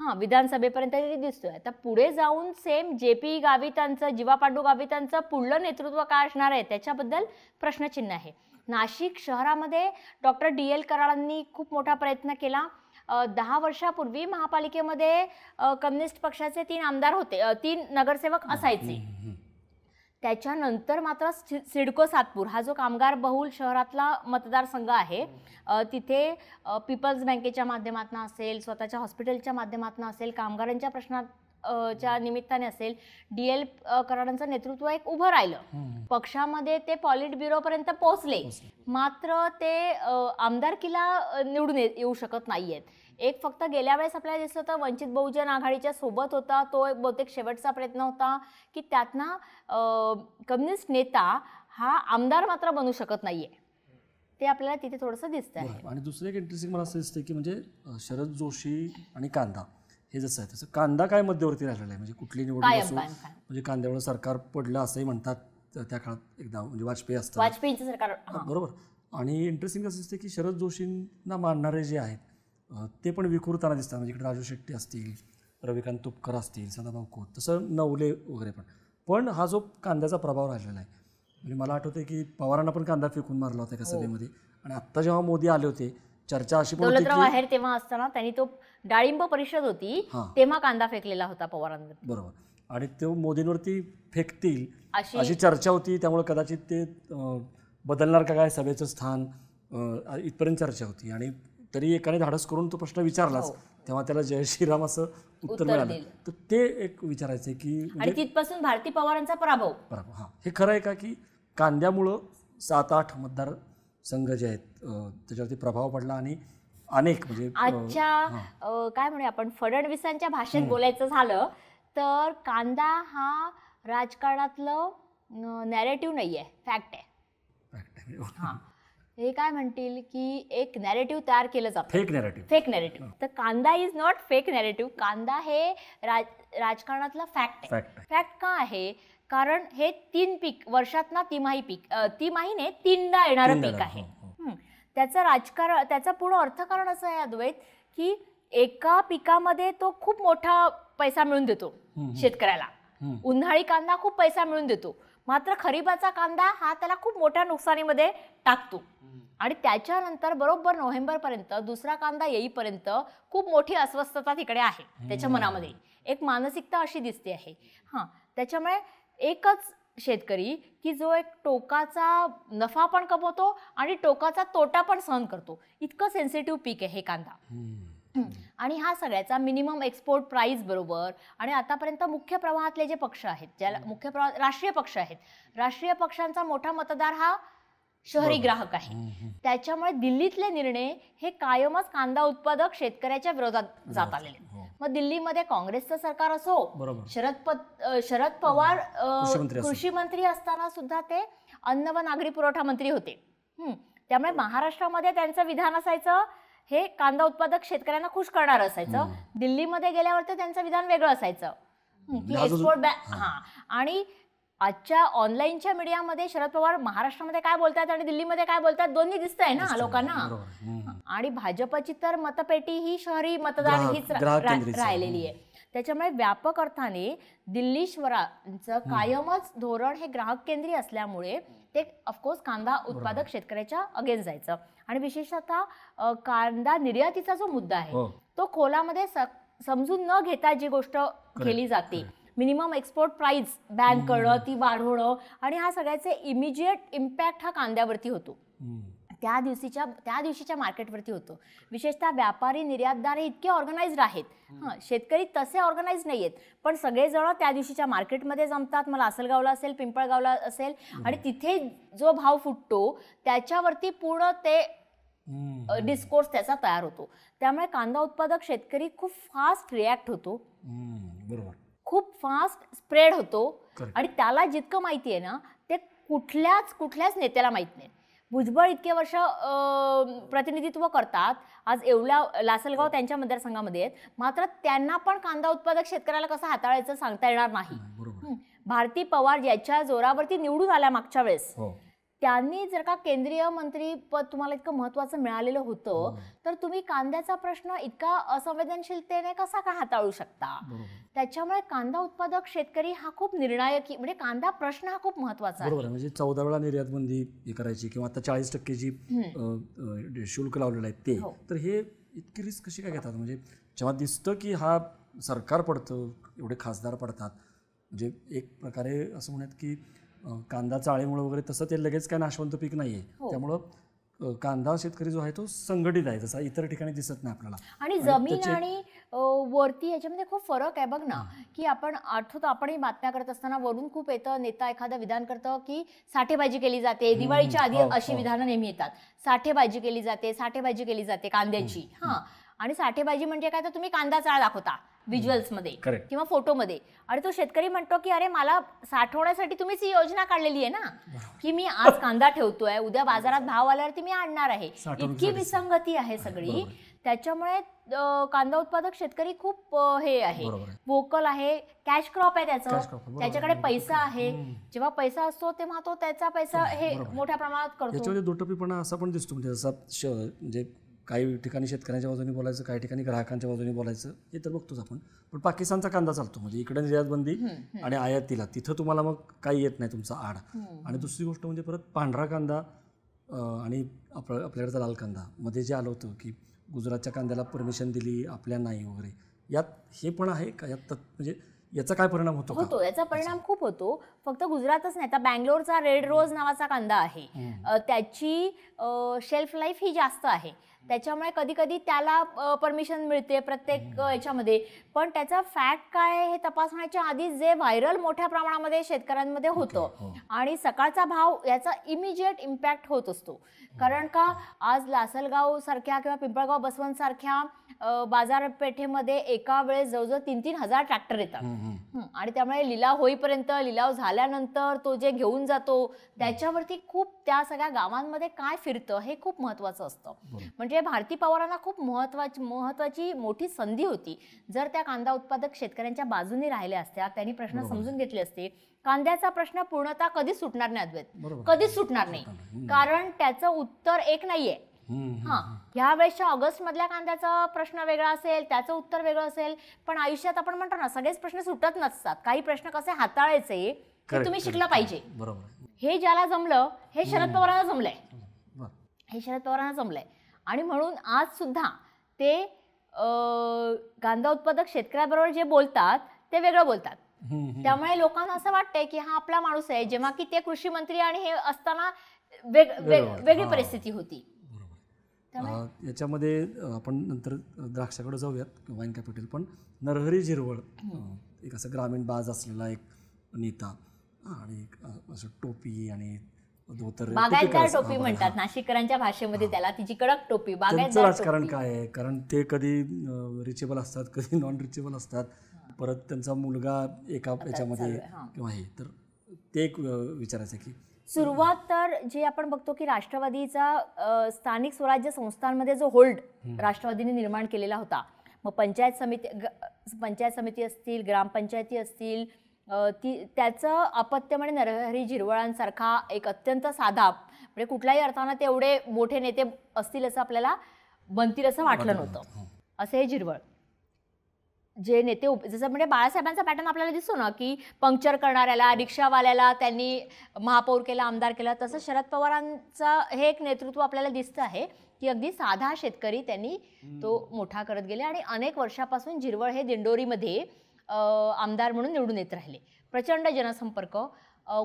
हां विधानसभेपर्यंत तरी दिसतोय आता पुढे जाऊन सेम जे पी गावितांचं जीवा पांडू गावितांचं पुढलं नेतृत्व काय असणार आहे त्याच्याबद्दल प्रश्नचिन्ह आहे नाशिक शहरामध्ये डॉक्टर डी एल कराडांनी खूप मोठा प्रयत्न केला दहा वर्षापूर्वी महापालिकेमध्ये कम्युनिस्ट पक्षाचे तीन आमदार होते तीन नगरसेवक असायचे त्याच्यानंतर मात्र सिडको सातपूर हा जो कामगार बहुल शहरातला मतदारसंघ आहे तिथे पीपल्स बँकेच्या माध्यमातून असेल स्वतःच्या हॉस्पिटलच्या माध्यमातून असेल कामगारांच्या प्रश्नात च्या निमित्ताने असेल डी एल कराडांचं नेतृत्व एक उभं राहिलं पक्षामध्ये ते पॉलिट ब्युरोपर्यंत पोहोचले मात्र ते आमदारकीला निवडून येऊ शकत नाहीयेत एक फक्त गेल्या वेळेस आपल्याला दिसलं होतं वंचित बहुजन आघाडीच्या सोबत होता तो एक बहुतेक शेवटचा प्रयत्न होता की त्यातना कम्युनिस्ट नेता हा आमदार मात्र बनू शकत नाहीये ते आपल्याला तिथे थोडस दिसतं आहे आणि दुसरं एक इंटरेस्टिंग मला असं दिसतं की म्हणजे शरद जोशी आणि कांदा हे जसं आहे तसं कांदा काय मध्यवर्ती राहिलेला आहे म्हणजे कुठली निवडणूक असो म्हणजे कांद्यावर सरकार पडलं असंही म्हणतात त्या काळात एकदा म्हणजे वाजपेयी असतात वाजपेयीचं सरकार बरोबर आणि इंटरेस्टिंग असं दिसतं की शरद जोशींना मानणारे जे आहेत ते पण विखुरताना दिसतात म्हणजे इकडे राजू शेट्टी असतील रविकांत तुपकर असतील सदाभाऊ खोत तसं नवले वगैरे पण पण हा जो कांद्याचा प्रभाव राहिलेला आहे म्हणजे मला आठवतंय की पवारांना पण कांदा फेकून मारला होता एका हो. सभेमध्ये आणि आत्ता जेव्हा मोदी आले होते चर्चा अशी पण आहेर तेव्हा असताना त्यांनी तो डाळिंब परिषद होती तेव्हा कांदा फेकलेला होता पवारांवर बरोबर आणि तो मोदींवरती फेकतील अशी चर्चा होती त्यामुळे कदाचित ते बदलणार का काय सभेचं स्थान इथपर्यंत चर्चा होती आणि तरी एकाने धाडस करून तो प्रश्न विचारलाच हो. तेव्हा त्याला जय श्रीराम असं उत्तर मिळालं तर ते एक विचारायचं की आणि म्हणजे तिथपासून भारती पवारांचा पराभव पराभव हा हे खरं आहे का की कांद्यामुळं सात आठ मतदार संघ जे आहेत त्याच्यावरती प्रभाव पडला आणि अनेक म्हणजे आजच्या काय म्हणूया आपण फडणवीसांच्या भाषेत बोलायचं झालं तर कांदा हा राजकारणातलं नॅरेटिव्ह नाही आहे फॅक्ट आहे फॅक्ट आहे हे काय म्हणतील की एक नॅरेटिव्ह तयार केलं जातं फेक नॅरेटिव्ह फेक नॅरेटिव्ह तर कांदा इज नॉट फेक नॅरेटिव्ह कांदा हे राजकारणातला फॅक्ट आहे फॅक्ट का आहे कारण हे तीन पीक वर्षात ना तिमाही पीक तिमाहीने तीनदा येणारं पीक आहे हो, हो. त्याचं राजकारण त्याचा पूर्ण अर्थकारण असं आहे अद्वैत की एका पिकामध्ये तो खूप मोठा पैसा मिळून देतो शेतकऱ्याला उन्हाळी कांदा खूप पैसा मिळून देतो मात्र खरीपाचा कांदा हा त्याला खूप मोठ्या नुकसानीमध्ये टाकतो आणि त्याच्यानंतर बरोबर नोव्हेंबर पर्यंत दुसरा कांदा येईपर्यंत खूप मोठी अस्वस्थता तिकडे आहे त्याच्या मनामध्ये एक मानसिकता अशी दिसते आहे हां त्याच्यामुळे एकच शेतकरी की जो एक टोकाचा नफा पण कमवतो आणि टोकाचा तोटा पण सहन करतो इतकं सेन्सिटिव्ह पीक आहे हे कांदा आणि हा सगळ्याचा मिनिमम एक्सपोर्ट प्राइस बरोबर आणि आतापर्यंत मुख्य प्रवाहातले जे पक्ष आहेत ज्याला मुख्य प्रवाह राष्ट्रीय पक्ष आहेत राष्ट्रीय पक्षांचा मोठा मतदार हा शहरी ग्राहक आहे त्याच्यामुळे दिल्लीतले निर्णय हे कायमच कांदा उत्पादक शेतकऱ्याच्या विरोधात जात आलेले हो. मग दिल्लीमध्ये काँग्रेसचं सरकार असो शरद शरद हो. पवार कृषी मंत्री असताना सुद्धा ते अन्न व नागरी पुरवठा मंत्री होते त्यामुळे महाराष्ट्रामध्ये त्यांचं विधान असायचं हे कांदा उत्पादक शेतकऱ्यांना खुश करणार असायचं दिल्लीमध्ये गेल्यावर तर त्यांचं विधान वेगळं असायचं एक्सपोर्ट हा आणि आजच्या ऑनलाईनच्या मीडियामध्ये शरद पवार महाराष्ट्रामध्ये काय बोलतात आणि दिल्लीमध्ये काय बोलतात दोन्ही दिसत आहे ना लोकांना आणि भाजपची तर मतपेटी ही शहरी मतदान हीच राहिलेली आहे त्याच्यामुळे व्यापक अर्थाने दिल्लीश्वरांचं कायमच धोरण हे ग्राहक केंद्रीय असल्यामुळे ते ऑफकोर्स कांदा उत्पादक शेतकऱ्याच्या अगेन्स्ट जायचं आणि विशेषतः कांदा निर्यातीचा जो मुद्दा आहे हो. तो खोलामध्ये समजून न घेता जी गोष्ट केली जाते मिनिमम एक्सपोर्ट प्राइस बॅन करणं ती वाढवणं आणि हा सगळ्याचे इमिजिएट इम्पॅक्ट हा कांद्यावरती होतो त्या दिवशीच्या त्या दिवशीच्या मार्केटवरती होतो विशेषतः व्यापारी निर्यातदार इतके ऑर्गनाइज्ड आहेत हां शेतकरी तसे ऑर्गनाइज नाही आहेत पण सगळेजण त्या दिवशीच्या मार्केटमध्ये जमतात मला असलगावला असेल पिंपळगावला असेल आणि तिथे जो भाव फुटतो त्याच्यावरती पूर्ण ते डिस्कोर्स त्याचा तयार होतो त्यामुळे कांदा उत्पादक शेतकरी खूप फास्ट रिॲक्ट होतो खूप फास्ट स्प्रेड होतो आणि त्याला जितकं माहिती आहे ना ते कुठल्याच कुठल्याच नेत्याला माहीत नाही भुजबळ इतके वर्ष प्रतिनिधित्व करतात आज एवढ्या लासलगाव हो. त्यांच्या मतदारसंघामध्ये आहेत मात्र त्यांना पण कांदा उत्पादक शेतकऱ्याला कसं हाताळायचं सांगता येणार नाही भारती पवार ज्याच्या जोरावरती निवडून आल्या मागच्या वेळेस हो. त्यांनी जर का केंद्रीय मंत्री पद तुम्हाला इतकं महत्वाचं मिळालेलं होतं हो. तर तुम्ही कांद्याचा प्रश्न इतका असंवेदनशीलतेने कसा का हाताळू शकता त्याच्यामुळे कांदा उत्पादक शेतकरी हा खूप निर्णायक म्हणजे कांदा प्रश्न हा खूप महत्वाचा बरोबर आहे म्हणजे चौदा वेळा निर्यात बंदी हे करायची किंवा आता चाळीस टक्के जी शुल्क लावलेलं आहे ते हो. तर हे इतकी रिस्क कशी काय घेतात म्हणजे जेव्हा दिसतं की हा सरकार पडतं एवढे खासदार पडतात म्हणजे एक प्रकारे असं म्हणत की कांदा चाळीमुळे वगैरे तसं ते लगेच काय नाशवंत पीक नाही आहे हो. त्यामुळं कांदा शेतकरी जो आहे तो संघटित आहे तसा इतर ठिकाणी दिसत नाही आपल्याला आणि जमीन आणि वरती याच्यामध्ये खूप फरक आहे बघ ना की आपण आठवतो आपण बातम्या करत असताना वरून खूप येतं नेता एखादा विधान करतं की साठेबाजी केली जाते दिवाळीच्या आधी हो, अशी हो. विधानं नेहमी येतात साठेबाजी केली जाते साठेबाजी केली जाते कांद्याची हा आणि साठेबाजी म्हणजे काय तर तुम्ही कांदा चाळ दाखवता मध्ये किंवा फोटोमध्ये आणि तो शेतकरी म्हणतो की अरे मला साठवण्यासाठी तुम्हीच ही योजना काढलेली आहे ना की मी आज कांदा ठेवतोय उद्या बाजारात भाव आल्यावरती मी आणणार आहे इतकी विसंगती आहे सगळी त्याच्यामुळे कांदा उत्पादक शेतकरी खूप हे आहे वोकल आहे कॅश क्रॉप आहे त्याचं त्याच्याकडे पैसा आहे जेव्हा पैसा असतो तेव्हा तो त्याचा पैसा हे मोठ्या प्रमाणात करतो दुटपीपणा असा पण दिसतो म्हणजे जसा काही ठिकाणी शेतकऱ्यांच्या बाजूने बोलायचं काही ठिकाणी ग्राहकांच्या बाजूने बोलायचं हे तर बघतोच आपण पण पाकिस्तानचा कांदा चालतो म्हणजे इकडे बंदी आणि आयातीला तिथं तुम्हाला मग काही येत नाही तुमचा आड आणि दुसरी गोष्ट म्हणजे परत पांढरा कांदा आणि आपल्याकडचा लाल कांदा मध्ये जे आलं होतं की गुजरातच्या कांद्याला परमिशन दिली आपल्या नाही वगैरे यात हे पण आहे का यात म्हणजे याचा काय परिणाम होतो होतो याचा परिणाम खूप होतो फक्त गुजरातच नाही तर बँगलोरचा रेड रोज नावाचा कांदा आहे त्याची शेल्फ लाईफ ही जास्त आहे त्याच्यामुळे कधी कधी त्याला परमिशन मिळते प्रत्येक याच्यामध्ये पण त्याचा फॅक्ट काय हे तपासण्याच्या आधी जे व्हायरल मोठ्या प्रमाणामध्ये शेतकऱ्यांमध्ये होतं हो. आणि सकाळचा भाव याचा इमिजिएट इम्पॅक्ट होत असतो हो, कारण का हो. आज लासलगाव सारख्या किंवा पिंपळगाव बसवंत सारख्या बाजारपेठेमध्ये एका वेळेस जवळजवळ तीन तीन हजार ट्रॅक्टर येतात आणि त्यामुळे लिलाव होईपर्यंत लिलाव झाल्यानंतर तो जे घेऊन जातो त्याच्यावरती खूप त्या सगळ्या गावांमध्ये काय फिरतं हे खूप महत्वाचं असतं म्हणजे म्हणजे भारती पवारांना खूप महत्वाची महत्वाची मोठी संधी होती जर त्या कांदा उत्पादक शेतकऱ्यांच्या बाजूने राहिले असत्या त्यांनी प्रश्न समजून घेतले असते कांद्याचा प्रश्न पूर्णतः कधीच सुटणार नाही अद्वैत कधीच सुटणार नाही कारण त्याचं उत्तर एक नाहीये हा ह्या वेळेसच्या ऑगस्ट मधल्या कांद्याचा प्रश्न वेगळा असेल त्याचं उत्तर वेगळं असेल पण आयुष्यात आपण म्हणतो ना सगळेच प्रश्न सुटत नसतात काही प्रश्न कसे हाताळायचे तुम्ही शिकलं पाहिजे बरोबर हे ज्याला जमलं हे शरद पवारांना जमलंय हे शरद पवारांना जमलंय आणि म्हणून आज सुद्धा ते कांदा उत्पादक शेतकऱ्याबरोबर जे बोलतात ते वेगळं बोलतात त्यामुळे लोकांना असं वाटतंय की हा आपला माणूस आहे जेव्हा की ते कृषी मंत्री आणि हे असताना वेग वेगळी परिस्थिती होती याच्यामध्ये आपण नंतर द्राक्षाकडे जाऊयात वाईन कॅपिटल पण नरहरी झिरवळ एक असं ग्रामीण बाज असलेला एक नेता आणि असं टोपी आणि बागायतदार टोपी म्हणतात नाशिककरांच्या भाषेमध्ये त्याला तिची कडक टोपी बागायतदार राजकारण काय आहे कारण ते कधी रिचेबल असतात कधी नॉन रिचेबल असतात परत त्यांचा मुलगा एका याच्यामध्ये किंवा हे तर ते एक विचारायचं की सुरुवात तर जे आपण बघतो की राष्ट्रवादीचा स्थानिक स्वराज्य संस्थांमध्ये जो होल्ड राष्ट्रवादीने निर्माण केलेला होता मग पंचायत समिती पंचायत समिती असतील ग्रामपंचायती असतील ती त्याचं अपत्य म्हणजे नरहरी झिरवळांसारखा एक अत्यंत साधा म्हणजे कुठल्याही अर्थानं ते एवढे मोठे नेते असतील असं आपल्याला बनतील असं वाटलं नव्हतं हो. असे हे झिरवळ जे नेते उप जसं म्हणजे बाळासाहेबांचा पॅटर्न आपल्याला दिसतो ना की पंक्चर करणाऱ्याला हो. रिक्षावाल्याला त्यांनी महापौर केला आमदार केला तसं शरद पवारांचं हे एक नेतृत्व आपल्याला दिसतं आहे की अगदी साधा शेतकरी त्यांनी तो मोठा करत गेले आणि अनेक वर्षापासून झिरवळ हे दिंडोरीमध्ये आमदार म्हणून निवडून येत राहिले प्रचंड जनसंपर्क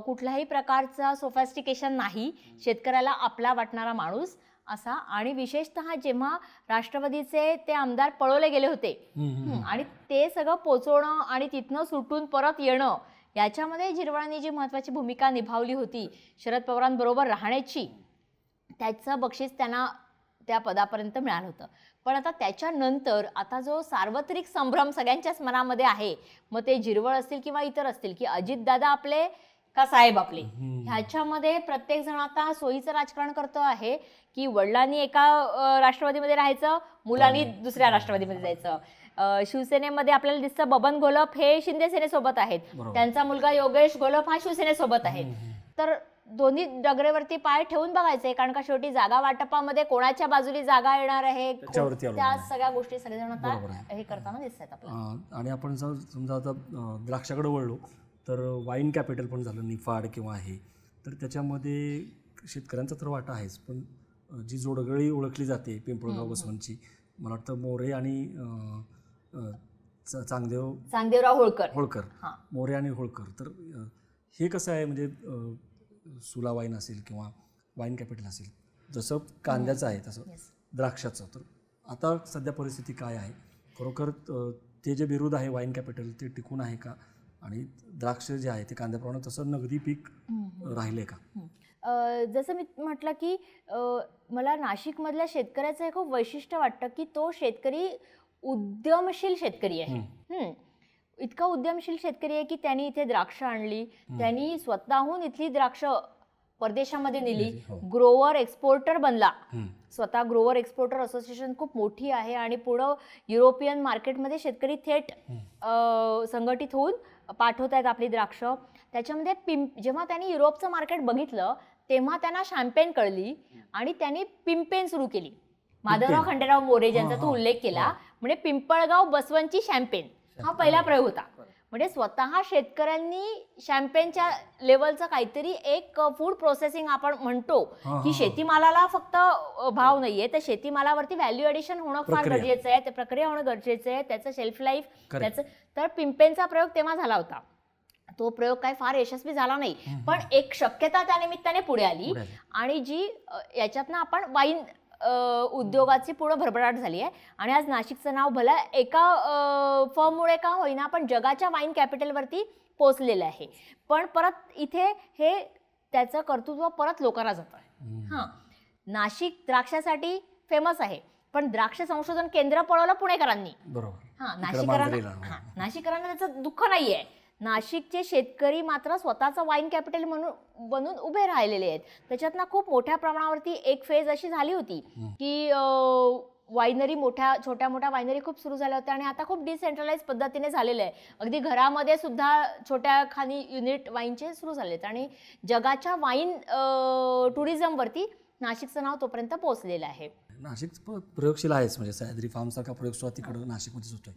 कुठल्याही प्रकारचा सोफॅस्टिकेशन नाही शेतकऱ्याला आपला वाटणारा माणूस असा आणि विशेषत जेव्हा राष्ट्रवादीचे ते आमदार पळवले गेले होते आणि ते सगळं पोचवणं आणि तिथनं सुटून परत येणं याच्यामध्ये जिरवाळांनी जी महत्वाची भूमिका निभावली होती शरद पवारांबरोबर राहण्याची त्याचं बक्षीस त्यांना त्या पदापर्यंत मिळालं होतं पण आता त्याच्यानंतर आता जो सार्वत्रिक संभ्रम सगळ्यांच्याच मनामध्ये आहे मग ते जिरवळ असतील किंवा इतर असतील की अजितदादा आपले का साहेब आपले ह्याच्यामध्ये प्रत्येक जण आता सोयीचं राजकारण करतो आहे की वडिलांनी एका राष्ट्रवादीमध्ये राहायचं मुलांनी दुसऱ्या राष्ट्रवादीमध्ये जायचं शिवसेनेमध्ये आपल्याला दिसतं बबन गोलप हे शिंदे सेनेसोबत आहेत त्यांचा मुलगा योगेश गोलप हा शिवसेनेसोबत आहे तर दोन्ही डगरेवरती पाय ठेवून बघायचे कारण का शेवटी जागा वाटपामध्ये कोणाच्या बाजूला जागा येणार आहे त्या सगळ्या गोष्टी हे करताना आणि आपण जर समजा आता द्राक्षाकडे वळलो तर वाईन कॅपिटल पण झालं निफाड किंवा आहे तर त्याच्यामध्ये शेतकऱ्यांचा तर वाटा आहेच पण जी जोडगळी ओळखली जाते पिंपळगाव बसवांची मला वाटतं मोरे आणि चांगदेव चांगदेवराव होळकर होळकर मोरे आणि होळकर तर हे कसं आहे म्हणजे सुला वाईन असेल किंवा वाईन कॅपिटल असेल जसं कांद्याचं आहे तसं द्राक्षाचं तर आता सध्या परिस्थिती काय आहे खरोखर ते जे विरोध आहे वाईन कॅपिटल ते टिकून आहे का आणि द्राक्ष जे आहे ते कांद्याप्रमाणे तसं नगदी पीक राहिले का जसं मी म्हटलं की मला नाशिकमधल्या शेतकऱ्याचं हे खूप वैशिष्ट्य वाटतं की तो शेतकरी उद्यमशील शेतकरी आहे इतका उद्यमशील शेतकरी आहे की त्यांनी इथे द्राक्ष आणली त्यांनी स्वतःहून इथली द्राक्ष परदेशामध्ये नेली हो. ग्रोवर एक्सपोर्टर बनला स्वतः ग्रोवर एक्सपोर्टर असोसिएशन खूप मोठी आहे आणि पुढं युरोपियन मार्केटमध्ये शेतकरी थेट संघटित होऊन पाठवत आहेत आपली द्राक्ष त्याच्यामध्ये पिंप जेव्हा त्यांनी युरोपचं मार्केट बघितलं तेव्हा त्यांना शॅम्पेन कळली आणि त्यांनी पिंपेन सुरू केली माधवराव खंडेराव मोरे ज्यांचा तू उल्लेख केला म्हणजे पिंपळगाव बसवंतची शॅम्पेन हा पहिला हो. प्रयोग होता म्हणजे स्वतः शेतकऱ्यांनी शॅम्पेनच्या लेवलचं काहीतरी एक फूड प्रोसेसिंग आपण म्हणतो की शेतीमालाला फक्त भाव नाहीये तर शेतीमालावरती व्हॅल्यू एडिशन होणं फार गरजेचं आहे ते प्रक्रिया होणं गरजेचं आहे त्याचं शेल्फ लाईफ त्याचं तर पिंपेनचा प्रयोग तेव्हा झाला होता तो प्रयोग काय फार यशस्वी झाला नाही पण एक शक्यता त्या निमित्ताने पुढे आली आणि जी याच्यातनं आपण वाईन उद्योगाची पूर्ण भरभराट झाली आहे आणि आज नाशिकचं नाव भलं एका फर्ममुळे का होईना पण जगाच्या वाईन कॅपिटलवरती पोचलेलं आहे पण परत इथे हे त्याचं कर्तृत्व परत लोकांना जातं आहे हां नाशिक द्राक्षासाठी फेमस आहे पण द्राक्ष संशोधन केंद्र पळवलं पुणेकरांनी बरोबर हां नाशिकरांना नाशिकरांना त्याचं दुःख नाही आहे नाशिकचे शेतकरी मात्र स्वतःचं वाईन कॅपिटल म्हणून बनून उभे राहिलेले आहेत त्याच्यात ना खूप मोठ्या प्रमाणावरती एक फेज अशी झाली होती की वायनरी मोठ्या छोट्या मोठ्या वायनरी खूप सुरू झाल्या होत्या आणि आता खूप डिसेंट्रलाइज पद्धतीने झालेलं आहे अगदी घरामध्ये सुद्धा छोट्या खाणी युनिट वाईनचे सुरू झाले आहेत आणि जगाच्या वाईन टुरिझमवरती नाशिकचं नाव तोपर्यंत पोहोचलेलं आहे नाशिक प्रयोगशील आहेच म्हणजे सह्याद्री फार्मसारखा प्रयोग सुद्धा तिकडं नाशिकमध्ये सुद्धा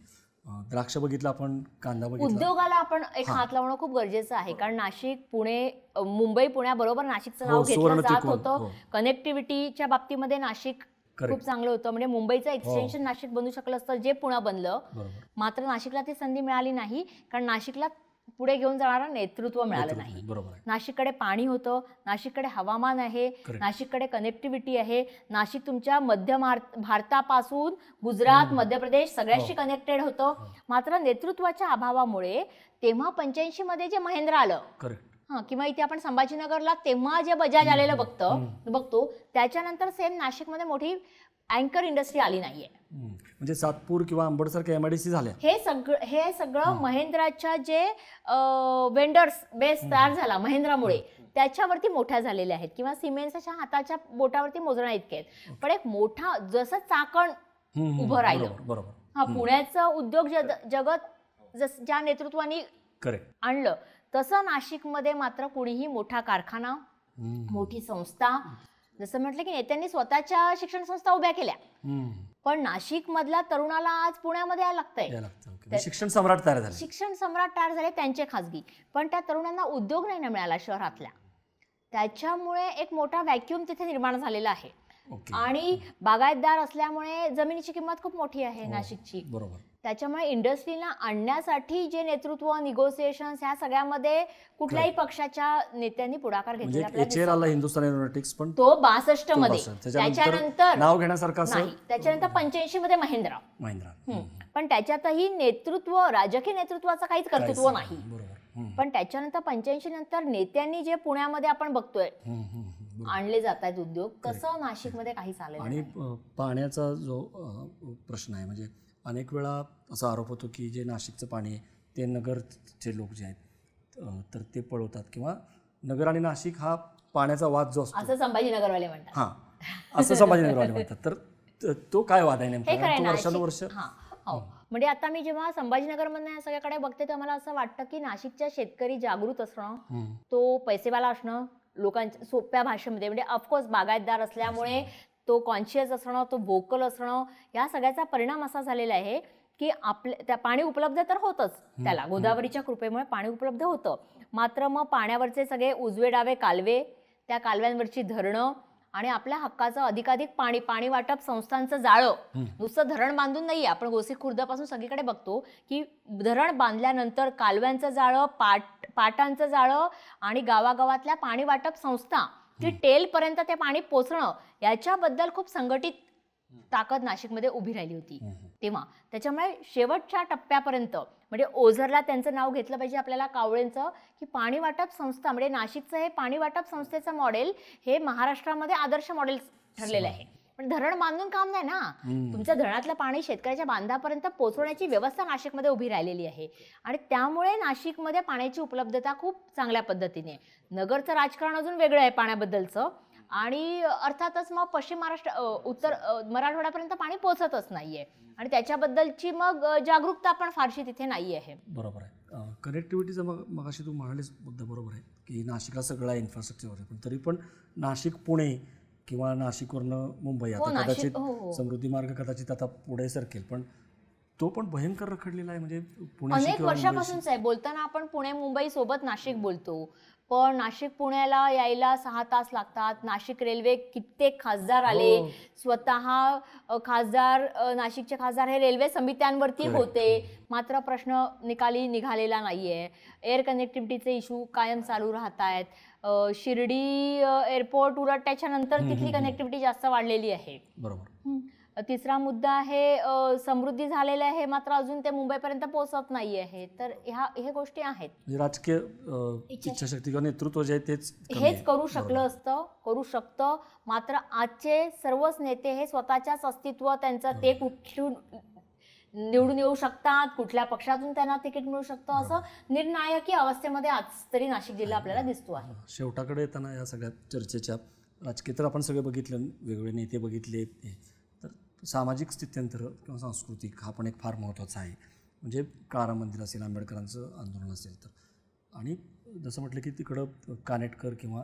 द्राक्ष बघितलं आपण कांदा बघितला उद्योगाला आपण एक हात लावणं खूप गरजेचं आहे हो. कारण नाशिक पुणे मुंबई पुण्याबरोबर नाशिकचं हो, नाव घेतलं जात होतं कनेक्टिव्हिटीच्या हो. बाबतीमध्ये नाशिक खूप चांगलं होतं म्हणजे मुंबईचं एक्सटेन्शन नाशिक बनू शकलं असतं जे पुणे बनलं मात्र नाशिकला ती संधी मिळाली नाही कारण नाशिकला पुढे घेऊन जाणारं नेतृत्व मिळालं नाही नाशिककडे पाणी होतं नाशिककडे हवामान आहे नाशिककडे कनेक्टिव्हिटी आहे नाशिक तुमच्या मध्य भारतापासून गुजरात मध्य प्रदेश सगळ्याशी कनेक्टेड हो. होतं हो. मात्र नेतृत्वाच्या अभावामुळे तेव्हा पंच्याऐंशी मध्ये जे महेंद्र आलं हा किंवा इथे आपण संभाजीनगरला तेव्हा जे बजाज आलेलं बघतं बघतो त्याच्यानंतर सेम नाशिकमध्ये मोठी अँकर इंडस्ट्री आली नाहीये म्हणजे सातपूर किंवा एम आय डी सी हे सगळं हे सगळं महेंद्राच्या जे वेंडर्स बेस तयार झाला महेंद्रामुळे त्याच्यावरती मोठ्या झालेल्या आहेत किंवा सिमेंटच्या हाताच्या बोटावरती मोजण्या इतके आहेत पण एक मोठा जसं चाकण उभं राहिलं बरोबर हा पुण्याचं उद्योग जगत जस ज्या नेतृत्वाने आणलं तसं नाशिकमध्ये मात्र कुणीही मोठा कारखाना मोठी संस्था जसं म्हटलं की नेत्यांनी स्वतःच्या शिक्षण संस्था उभ्या केल्या पण नाशिक मधला तरुणाला आज पुण्यामध्ये यायला लागतंय म्हणजे शिक्षण सम्राट तयार झाले शिक्षण सम्राट तयार झाले त्यांचे खासगी पण त्या तरुणांना उद्योग नाही ना मिळाला शहरातल्या त्याच्यामुळे एक मोठा व्हॅक्युम तिथे निर्माण झालेला आहे आणि बागायतदार असल्यामुळे जमिनीची किंमत खूप मोठी आहे हो, नाशिकची बरोबर त्याच्यामुळे इंडस्ट्रीला आणण्यासाठी जे नेतृत्व निगोसिएशन ह्या सगळ्यामध्ये कुठल्याही पक्षाच्या नेत्यांनी पुढाकार घेतला म्हणजे हिंदुस्थान एरोनॉटिक्स पण तो बासष्ट मध्ये त्याच्यानंतर नाव घेण्यासारखा त्याच्यानंतर पंच्याऐंशी मध्ये महेंद्रा महिंद्रा पण त्याच्यातही नेतृत्व राजकीय नेतृत्वाचं काहीच कर्तृत्व नाही पण त्याच्यानंतर पंच्याऐंशी नंतर नेत्यांनी जे पुण्यामध्ये आपण बघतोय आणले जात आहेत उद्योग कसं नाशिकमध्ये काही चालेल आणि पाण्याचा जो प्रश्न आहे म्हणजे अनेक वेळा असा आरोप होतो की जे नाशिकचं पाणी आहे ते नगरचे लोक जे आहेत तर ते पळवतात किंवा नगर आणि नाशिक हा पाण्याचा वाद जो असतो असं संभाजीनगरवाले म्हणतात हां असं संभाजीनगरवाले म्हणतात तर तो काय वाद आहे नेमका वर्षानुवर्ष हो. म्हणजे आता मी जेव्हा संभाजीनगर या सगळ्याकडे बघते तेव्हा मला असं वाटतं की नाशिकच्या शेतकरी जागृत असणं तो पैसेवाला असणं लोकांच्या सोप्या भाषेमध्ये म्हणजे ऑफकोर्स बागायतदार असल्यामुळे तो कॉन्शियस असणं तो वोकल असणं या सगळ्याचा परिणाम असा झालेला आहे की आपले त्या पाणी उपलब्ध तर होतच त्याला गोदावरीच्या कृपेमुळे पाणी उपलब्ध होतं मात्र मग पाण्यावरचे सगळे उजवे डावे कालवे त्या कालव्यांवरची धरणं आणि आपल्या हक्काचं अधिकाधिक पाणी पाणी वाटप संस्थांचं जाळं नुसतं धरण बांधून नाही आपण गोसी खुर्दापासून सगळीकडे बघतो की धरण बांधल्यानंतर कालव्यांचं जाळं पाट पाटांचं जाळं आणि गावागावातल्या पाणी वाटप संस्था की टेलपर्यंत ते पाणी पोचणं याच्याबद्दल खूप संघटित ताकद नाशिकमध्ये उभी राहिली होती तेव्हा त्याच्यामुळे शेवटच्या टप्प्यापर्यंत म्हणजे ओझरला त्यांचं नाव घेतलं पाहिजे आपल्याला कावळेंचं की पाणी वाटप संस्था म्हणजे नाशिकचं हे पाणी वाटप संस्थेचं मॉडेल हे महाराष्ट्रामध्ये आदर्श मॉडेल ठरलेलं आहे पण धरण बांधून काम नाही ना तुमच्या धरणातलं पाणी शेतकऱ्याच्या बांधापर्यंत पोहोचवण्याची व्यवस्था नाशिकमध्ये उभी राहिलेली आहे आणि त्यामुळे नाशिकमध्ये पाण्याची उपलब्धता खूप चांगल्या पद्धतीने नगरचं राजकारण अजून वेगळं आहे पाण्याबद्दलचं आणि अर्थातच मग पश्चिम महाराष्ट्र उत्तर मराठवाड्यापर्यंत पाणी पोहोचतच नाहीये आणि त्याच्याबद्दलची मग जागरूकता पण फारशी तिथे नाही आहे बरोबर आहे कनेक्टिव्हिटीचा मग मग तू मुद्दा बरोबर आहे की नाशिकला सगळा इन्फ्रास्ट्रक्चर आहे पण तरी पण नाशिक पुणे किंवा वरनं मुंबई आता हो, कदाचित हो, हो. समृद्धी मार्ग कदाचित आता पुढे सरकेल पण तो पण भयंकर रखडलेला आहे म्हणजे पुणे अनेक वर्षापासूनच आहे बोलताना आपण पुणे मुंबई सोबत नाशिक बोलतो पण नाशिक पुण्याला यायला सहा तास लागतात नाशिक रेल्वे कित्येक खासदार आले स्वतः खासदार नाशिकचे खासदार हे रेल्वे समित्यांवरती होते मात्र प्रश्न निकाली निघालेला नाहीये एअर कनेक्टिव्हिटीचे इशू कायम चालू राहत आहेत शिर्डी एअरपोर्ट उलट नंतर तिथली कनेक्टिव्हिटी जास्त वाढलेली आहे बरोबर तिसरा मुद्दा आहे समृद्धी झालेला आहे मात्र अजून ते मुंबईपर्यंत पोहोचत नाही आहे तर ह्या हे गोष्टी आहेत म्हणजे राजकीय इच्छाशक्ती नेतृत्व जे तेच हेच करू शकलं असतं करू शकतं मात्र आजचे सर्वच नेते हे स्वतःच्याच अस्तित्व त्यांचं हो. ते कुठून निवडून येऊ शकतात कुठल्या पक्षातून त्यांना तिकीट मिळू शकतं हो. असं निर्णायकी अवस्थेमध्ये आज तरी नाशिक जिल्हा आपल्याला दिसतो आहे शेवटाकडे येताना या सगळ्यात चर्चेच्या राजकीय तर आपण सगळे बघितलं वेगवेगळे नेते बघितले तर सामाजिक स्थित्यंतर किंवा सांस्कृतिक हा पण एक फार महत्त्वाचा आहे म्हणजे कारा मंदिर असेल आंबेडकरांचं आंदोलन असेल तर आणि जसं म्हटलं की तिकडं कानेटकर किंवा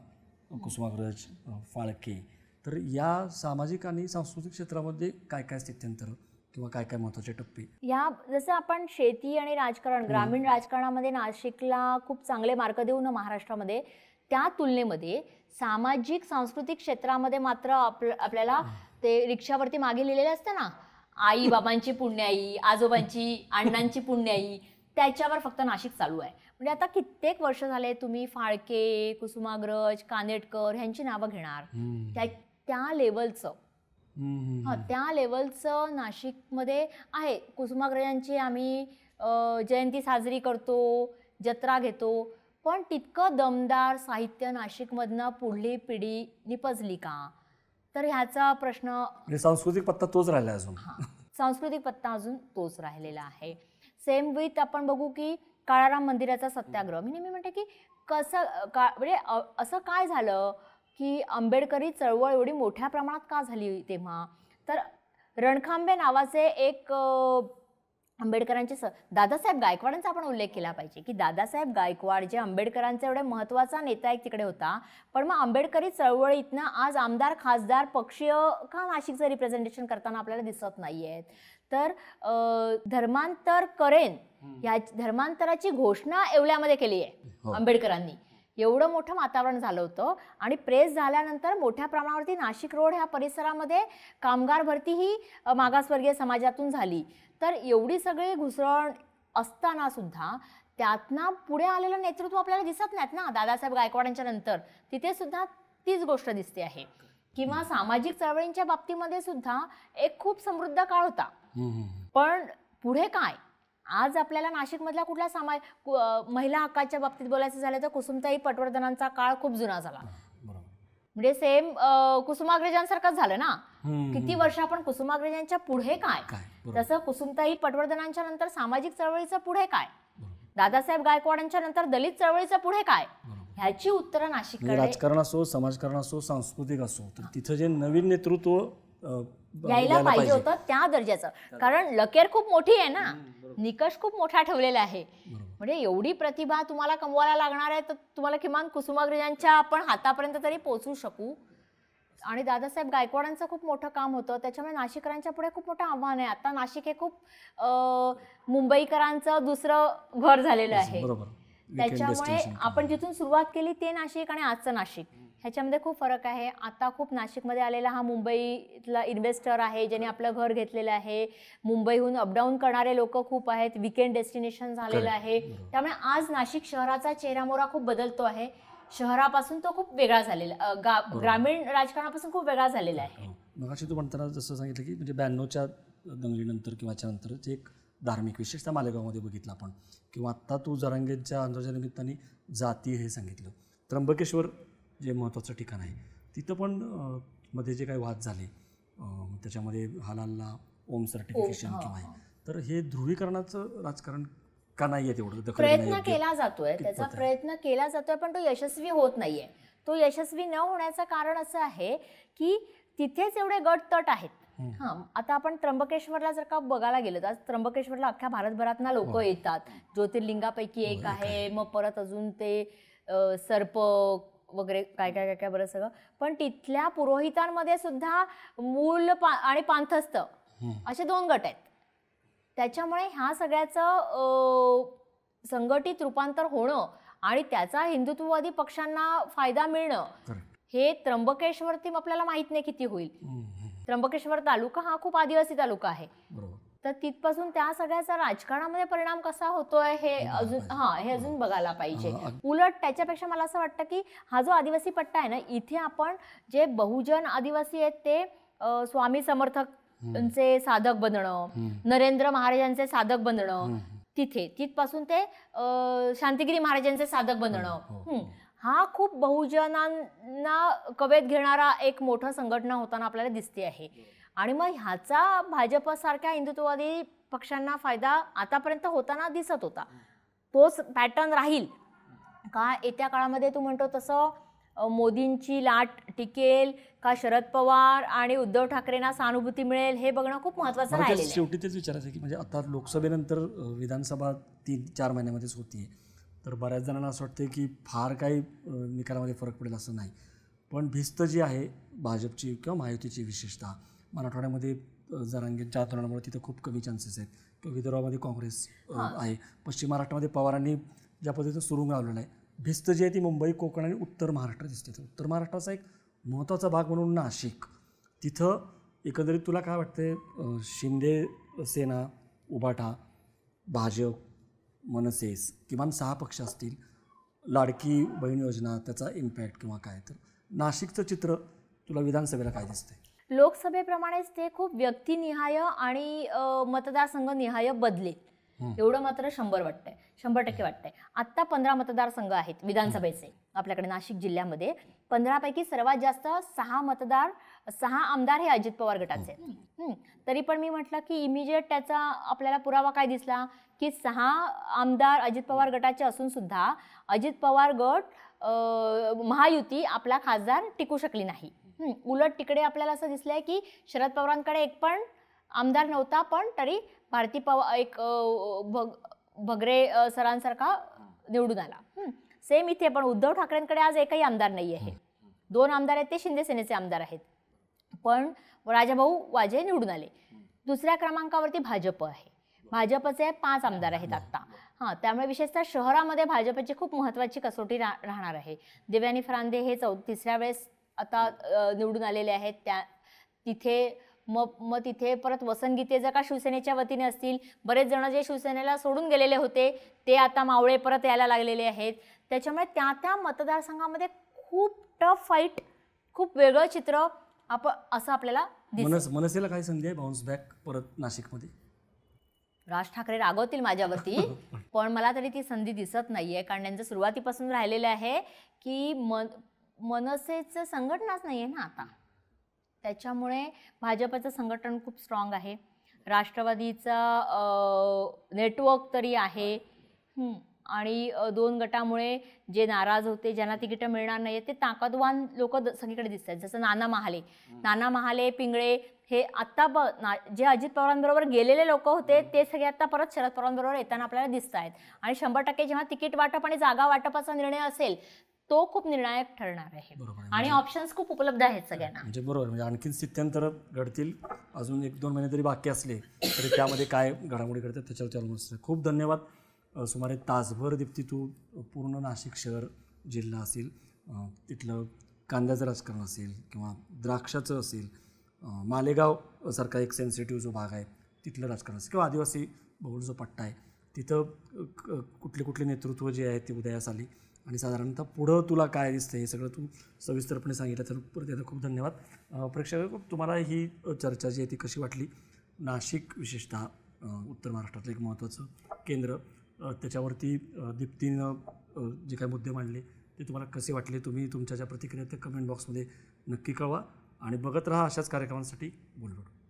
कुसुमाग्रज फाळके तर या सामाजिक आणि सांस्कृतिक क्षेत्रामध्ये काय काय स्थित्यंतर किंवा काय काय महत्वाचे टप्पे या जसं आपण शेती आणि राजकारण ग्रामीण राजकारणामध्ये नाशिकला खूप चांगले मार्क देऊ ना महाराष्ट्रामध्ये त्या तुलनेमध्ये सामाजिक सांस्कृतिक क्षेत्रामध्ये मात्र आपल्याला ते रिक्षावरती मागे लिहिलेले असते ना आई बाबांची पुण्याई आजोबांची अण्णांची पुण्याई त्याच्यावर फक्त नाशिक चालू आहे म्हणजे आता कित्येक वर्ष झाले तुम्ही फाळके कुसुमाग्रज कानेटकर ह्यांची नावं घेणार त्या त्या लेवलचं हा त्या नाशिक नाशिकमध्ये आहे कुसुमाग्रजांची आम्ही जयंती साजरी करतो जत्रा घेतो पण तितकं दमदार साहित्य नाशिकमधनं पुढली पिढी निपजली का तर ह्याचा प्रश्न म्हणजे सांस्कृतिक पत्ता तोच राहिला अजून सांस्कृतिक पत्ता अजून तोच राहिलेला आहे सेम विथ आपण बघू की काळाराम मंदिराचा सत्याग्रह मी म्हणते की कसं का म्हणजे असं काय झालं की आंबेडकरी चळवळ एवढी मोठ्या प्रमाणात का झाली तेव्हा तर रणखांबे नावाचे एक आंबेडकरांचे स दादासाहेब गायकवाडांचा आपण उल्लेख केला पाहिजे की दादासाहेब गायकवाड जे आंबेडकरांचा एवढे महत्त्वाचा नेता एक तिकडे होता पण मग आंबेडकरी चळवळीतनं आज आमदार खासदार पक्षीय का नाशिकचं रिप्रेझेंटेशन करताना आपल्याला दिसत नाही आहेत तर धर्मांतर करेन ह्या धर्मांतराची घोषणा एवल्यामध्ये केली आहे हो. आंबेडकरांनी एवढं मोठं वातावरण झालं होतं आणि प्रेस झाल्यानंतर मोठ्या प्रमाणावरती नाशिक रोड ह्या परिसरामध्ये कामगार भरती ही मागासवर्गीय समाजातून झाली तर एवढी सगळी घुसळण असताना सुद्धा त्यातना पुढे आलेलं नेतृत्व आपल्याला दिसत नाहीत ना दादासाहेब गायकवाडांच्या नंतर तिथे सुद्धा तीच गोष्ट दिसते आहे किंवा सामाजिक चळवळींच्या बाबतीमध्ये सुद्धा एक खूप समृद्ध काळ होता पण पुढे काय आज आपल्याला नाशिकमधला कुठला समाज महिला हक्काच्या बाबतीत बोलायचं झालं तर कुसुमताई पटवर्धनांचा काळ खूप जुना झाला म्हणजे सेम कुसुमाग्रजांसारखंच झालं ना किती वर्ष आपण कुसुमाग्रजांच्या पुढे काय तसं कुसुमताई पटवर्धनांच्या नंतर सामाजिक चळवळीचं पुढे काय दादासाहेब गायकवाडांच्या नंतर दलित चळवळीचं पुढे काय ह्याची उत्तरं नाशिक म्हणजे राजकारण असो समाजकारण असो सांस्कृतिक असो तर तिथं जे नवीन नेतृत्व यायला पाहिजे होतं त्या दर्जाचं कारण लकेर खूप मोठी आहे ना निकष खूप मोठा ठेवलेला आहे म्हणजे एवढी प्रतिभा तुम्हाला कमवायला लागणार आहे तर तुम्हाला किमान कुसुमाग्रजांच्या आपण हातापर्यंत तरी पोहोचू शकू आणि दादासाहेब गायकवाडांचं खूप मोठं काम होतं त्याच्यामुळे नाशिकरांच्या पुढे खूप मोठं आव्हान आहे आता नाशिक हे खूप मुंबईकरांचं दुसरं घर झालेलं आहे त्याच्यामुळे आपण जिथून सुरुवात केली ते नाशिक आणि आजचं नाशिक ह्याच्यामध्ये खूप फरक आहे आता खूप नाशिकमध्ये आलेला हा मुंबईतला इन्व्हेस्टर आहे ज्याने आपलं घर घेतलेलं आहे मुंबईहून अपडाऊन करणारे लोक खूप आहेत विकेंड डेस्टिनेशन झालेलं आहे त्यामुळे आज नाशिक शहराचा चेहरामोरा खूप बदलतो आहे शहरापासून तो खूप वेगळा झालेला ग्रामीण राजकारणापासून खूप वेगळा झालेला आहे हो. मगाशी तू म्हणताना जसं सांगितलं की म्हणजे ब्याण्णवच्या दंगलीनंतर किंवा याच्यानंतर जे एक धार्मिक विशेषतः मालेगावमध्ये बघितलं आपण किंवा आत्ता तू जरांगेच्या आंदोलनाच्या निमित्ताने जाती हे सांगितलं त्र्यंबकेश्वर जे महत्त्वाचं ठिकाण आहे तिथं पण मध्ये जे काही वाद झाले त्याच्यामध्ये हालालला ओम सर्टिफिकेशन किंवा तर हे ध्रुवीकरणाचं राजकारण का नाही आहे तेवढं प्रयत्न केला जातोय त्याचा प्रयत्न केला जातोय पण तो यशस्वी होत नाहीये तो यशस्वी न होण्याचं कारण असं आहे की तिथेच एवढे गट तट आहेत हा आता आपण त्र्यंबकेश्वरला जर का बघायला गेलो तर त्र्यंबकेश्वरला अख्ख्या भारतभरातना लोक हो. येतात ज्योतिर्लिंगापैकी एक आहे मग परत अजून ते सर्प वगैरे काय काय काय काय बरं सगळं पण तिथल्या पुरोहितांमध्ये सुद्धा मूल आणि पांथस्थ असे दोन गट आहेत त्याच्यामुळे ह्या सगळ्याचं संघटित रूपांतर होणं आणि त्याचा हिंदुत्ववादी पक्षांना फायदा मिळणं हे त्र्यंबकेश्वरती आपल्याला माहित नाही किती होईल त्र्यंबकेश्वर तालुका हा खूप आदिवासी तालुका आहे तर तिथपासून त्या सगळ्याचा राजकारणामध्ये परिणाम कसा होतोय हे अजून हा हे अजून बघायला पाहिजे उलट त्याच्यापेक्षा मला असं वाटतं की हा जो आदिवासी पट्टा आहे ना इथे आपण जे बहुजन आदिवासी आहेत ते स्वामी समर्थकचे साधक बनणं नरेंद्र महाराजांचे साधक बनणं तिथे तिथपासून ते शांतिगिरी महाराजांचे साधक बनणं हो, हो, हो. हा खूप बहुजनांना कवेत घेणारा एक मोठा संघटना होताना आपल्याला दिसते आहे आणि मग ह्याचा भाजपसारख्या हिंदुत्ववादी पक्षांना फायदा आतापर्यंत होताना दिसत होता तोच पॅटर्न राहील का येत्या काळामध्ये तू म्हणतो तसं मोदींची लाट टिकेल का शरद पवार आणि उद्धव ठाकरेंना सहानुभूती मिळेल हे बघणं खूप महत्वाचं आहे शेवटी तेच विचारायचं की म्हणजे आता लोकसभेनंतर विधानसभा तीन चार महिन्यामध्येच होती तर बऱ्याच जणांना असं वाटतं की फार काही निकालामध्ये फरक पडेल असं नाही पण भिस्त जी आहे भाजपची किंवा महायुतीची विशेषतः मराठवाड्यामध्ये जरांगेंच्या आंदोलनामुळे तिथं खूप कमी चान्सेस आहेत किंवा विदर्भामध्ये काँग्रेस आहे पश्चिम महाराष्ट्रामध्ये पवारांनी ज्या पद्धतीचं सुरुंग लावलेलं आहे भिस्त जी आहे ती मुंबई कोकण आणि उत्तर महाराष्ट्र दिसते उत्तर महाराष्ट्राचा एक महत्त्वाचा भाग म्हणून नाशिक तिथं एकंदरीत तुला काय वाटतंय शिंदे सेना उबाटा भाजप मनसेस किमान सहा पक्ष असतील लाडकी बहीण योजना त्याचा इम्पॅक्ट किंवा काय तर नाशिकचं चित्र तुला विधानसभेला काय दिसतंय लोकसभेप्रमाणेच ते खूप व्यक्तिनिहाय आणि मतदारसंघ निहाय बदले एवढं मात्र शंभर वाटतंय शंभर टक्के वाटतंय आत्ता पंधरा मतदारसंघ आहेत विधानसभेचे आपल्याकडे नाशिक जिल्ह्यामध्ये पंधरापैकी सर्वात जास्त सहा मतदार सहा आमदार हे अजित पवार गटाचे तरी पण मी म्हटलं की इमिजिएट त्याचा आपल्याला पुरावा काय दिसला की सहा आमदार अजित पवार गटाचे असून सुद्धा अजित पवार गट महायुती आपला खासदार टिकू शकली नाही उलट तिकडे आपल्याला असं दिसलंय की शरद पवारांकडे एक पण आमदार नव्हता पण तरी भारती पवार एक भग भगरे सरांसारखा निवडून आला सेम इथे पण उद्धव ठाकरेंकडे आज एकही आमदार नाही आहे दोन आमदार आहेत ते शिंदेसेनेचे आमदार आहेत पण राजाभाऊ वाजे निवडून आले दुसऱ्या क्रमांकावरती भाजप आहे भाजपचे पाच आमदार आहेत आत्ता हां त्यामुळे विशेषतः शहरामध्ये भाजपची खूप महत्त्वाची कसोटी राहणार आहे दिव्यानी फरांदे हे चौ तिसऱ्या वेळेस आता निवडून आलेले आहेत त्या तिथे मग मग तिथे परत वसंतगीते जर का शिवसेनेच्या वतीने असतील बरेच जण जे शिवसेनेला सोडून गेलेले होते ते आता मावळे परत यायला लागलेले आहेत त्याच्यामुळे त्या त्या मतदारसंघामध्ये खूप टफ फाईट खूप वेगळं चित्र आप असं आपल्याला मनस मनसेला काय संधी आहे बाउन्स बॅक परत नाशिकमध्ये राज ठाकरे रागवतील माझ्यावरती *laughs* पण मला तरी ती संधी दिसत नाहीये कारण त्यांचं सुरुवातीपासून राहिलेलं आहे की मन मनसेचं संघटनाच नाही आहे ना आता त्याच्यामुळे भाजपचं संघटन खूप स्ट्रॉंग आहे राष्ट्रवादीचा नेटवर्क तरी आहे आणि दोन गटामुळे जे नाराज होते ज्यांना तिकीटं मिळणार नाही ते ताकदवान लोक सगळीकडे दिसत आहेत जसं नाना महाले नाना महाले पिंगळे हे आत्ता प ना जे अजित पवारांबरोबर गेलेले लोक होते ते सगळे आत्ता परत शरद पवारांबरोबर येताना आपल्याला दिसत आहेत आणि शंभर टक्के जेव्हा तिकीट वाटप आणि जागा वाटपाचा निर्णय असेल तो खूप निर्णायक ठरणार आहे आणि ऑप्शन्स म्हणजे- खूप उपलब्ध आहेत सगळ्यांना म्हणजे बरोबर म्हणजे आणखी स्थित्यंतर घडतील अजून एक दोन महिने तरी बाकी असले तरी त्यामध्ये काय घडामोडी घडतात त्याच्यावरती ऑलमोस्ट खूप धन्यवाद सुमारे तासभर दीप्ती तू पूर्ण नाशिक शहर जिल्हा असेल तिथलं कांद्याचं राजकारण असेल किंवा द्राक्षाचं असेल मालेगाव सारखा एक सेन्सिटिव्ह जो भाग आहे तिथलं राजकारण असेल किंवा आदिवासी बहुल जो पट्टा आहे तिथं कुठले कुठले नेतृत्व जे आहे ते उदयास आली आणि साधारणतः पुढं तुला काय दिसतं हे सगळं तू सविस्तरपणे सांगितलं तर परत खूप धन्यवाद प्रेक्षक तुम्हाला ही चर्चा जी आहे ती कशी वाटली नाशिक विशेषतः उत्तर महाराष्ट्रातलं एक महत्त्वाचं केंद्र त्याच्यावरती दीप्तीनं जे काही मुद्दे मांडले ते तुम्हाला कसे वाटले तुम्ही तुमच्या ज्या प्रतिक्रिया त्या कमेंट बॉक्समध्ये नक्की कळवा आणि बघत राहा अशाच कार्यक्रमांसाठी बोलवड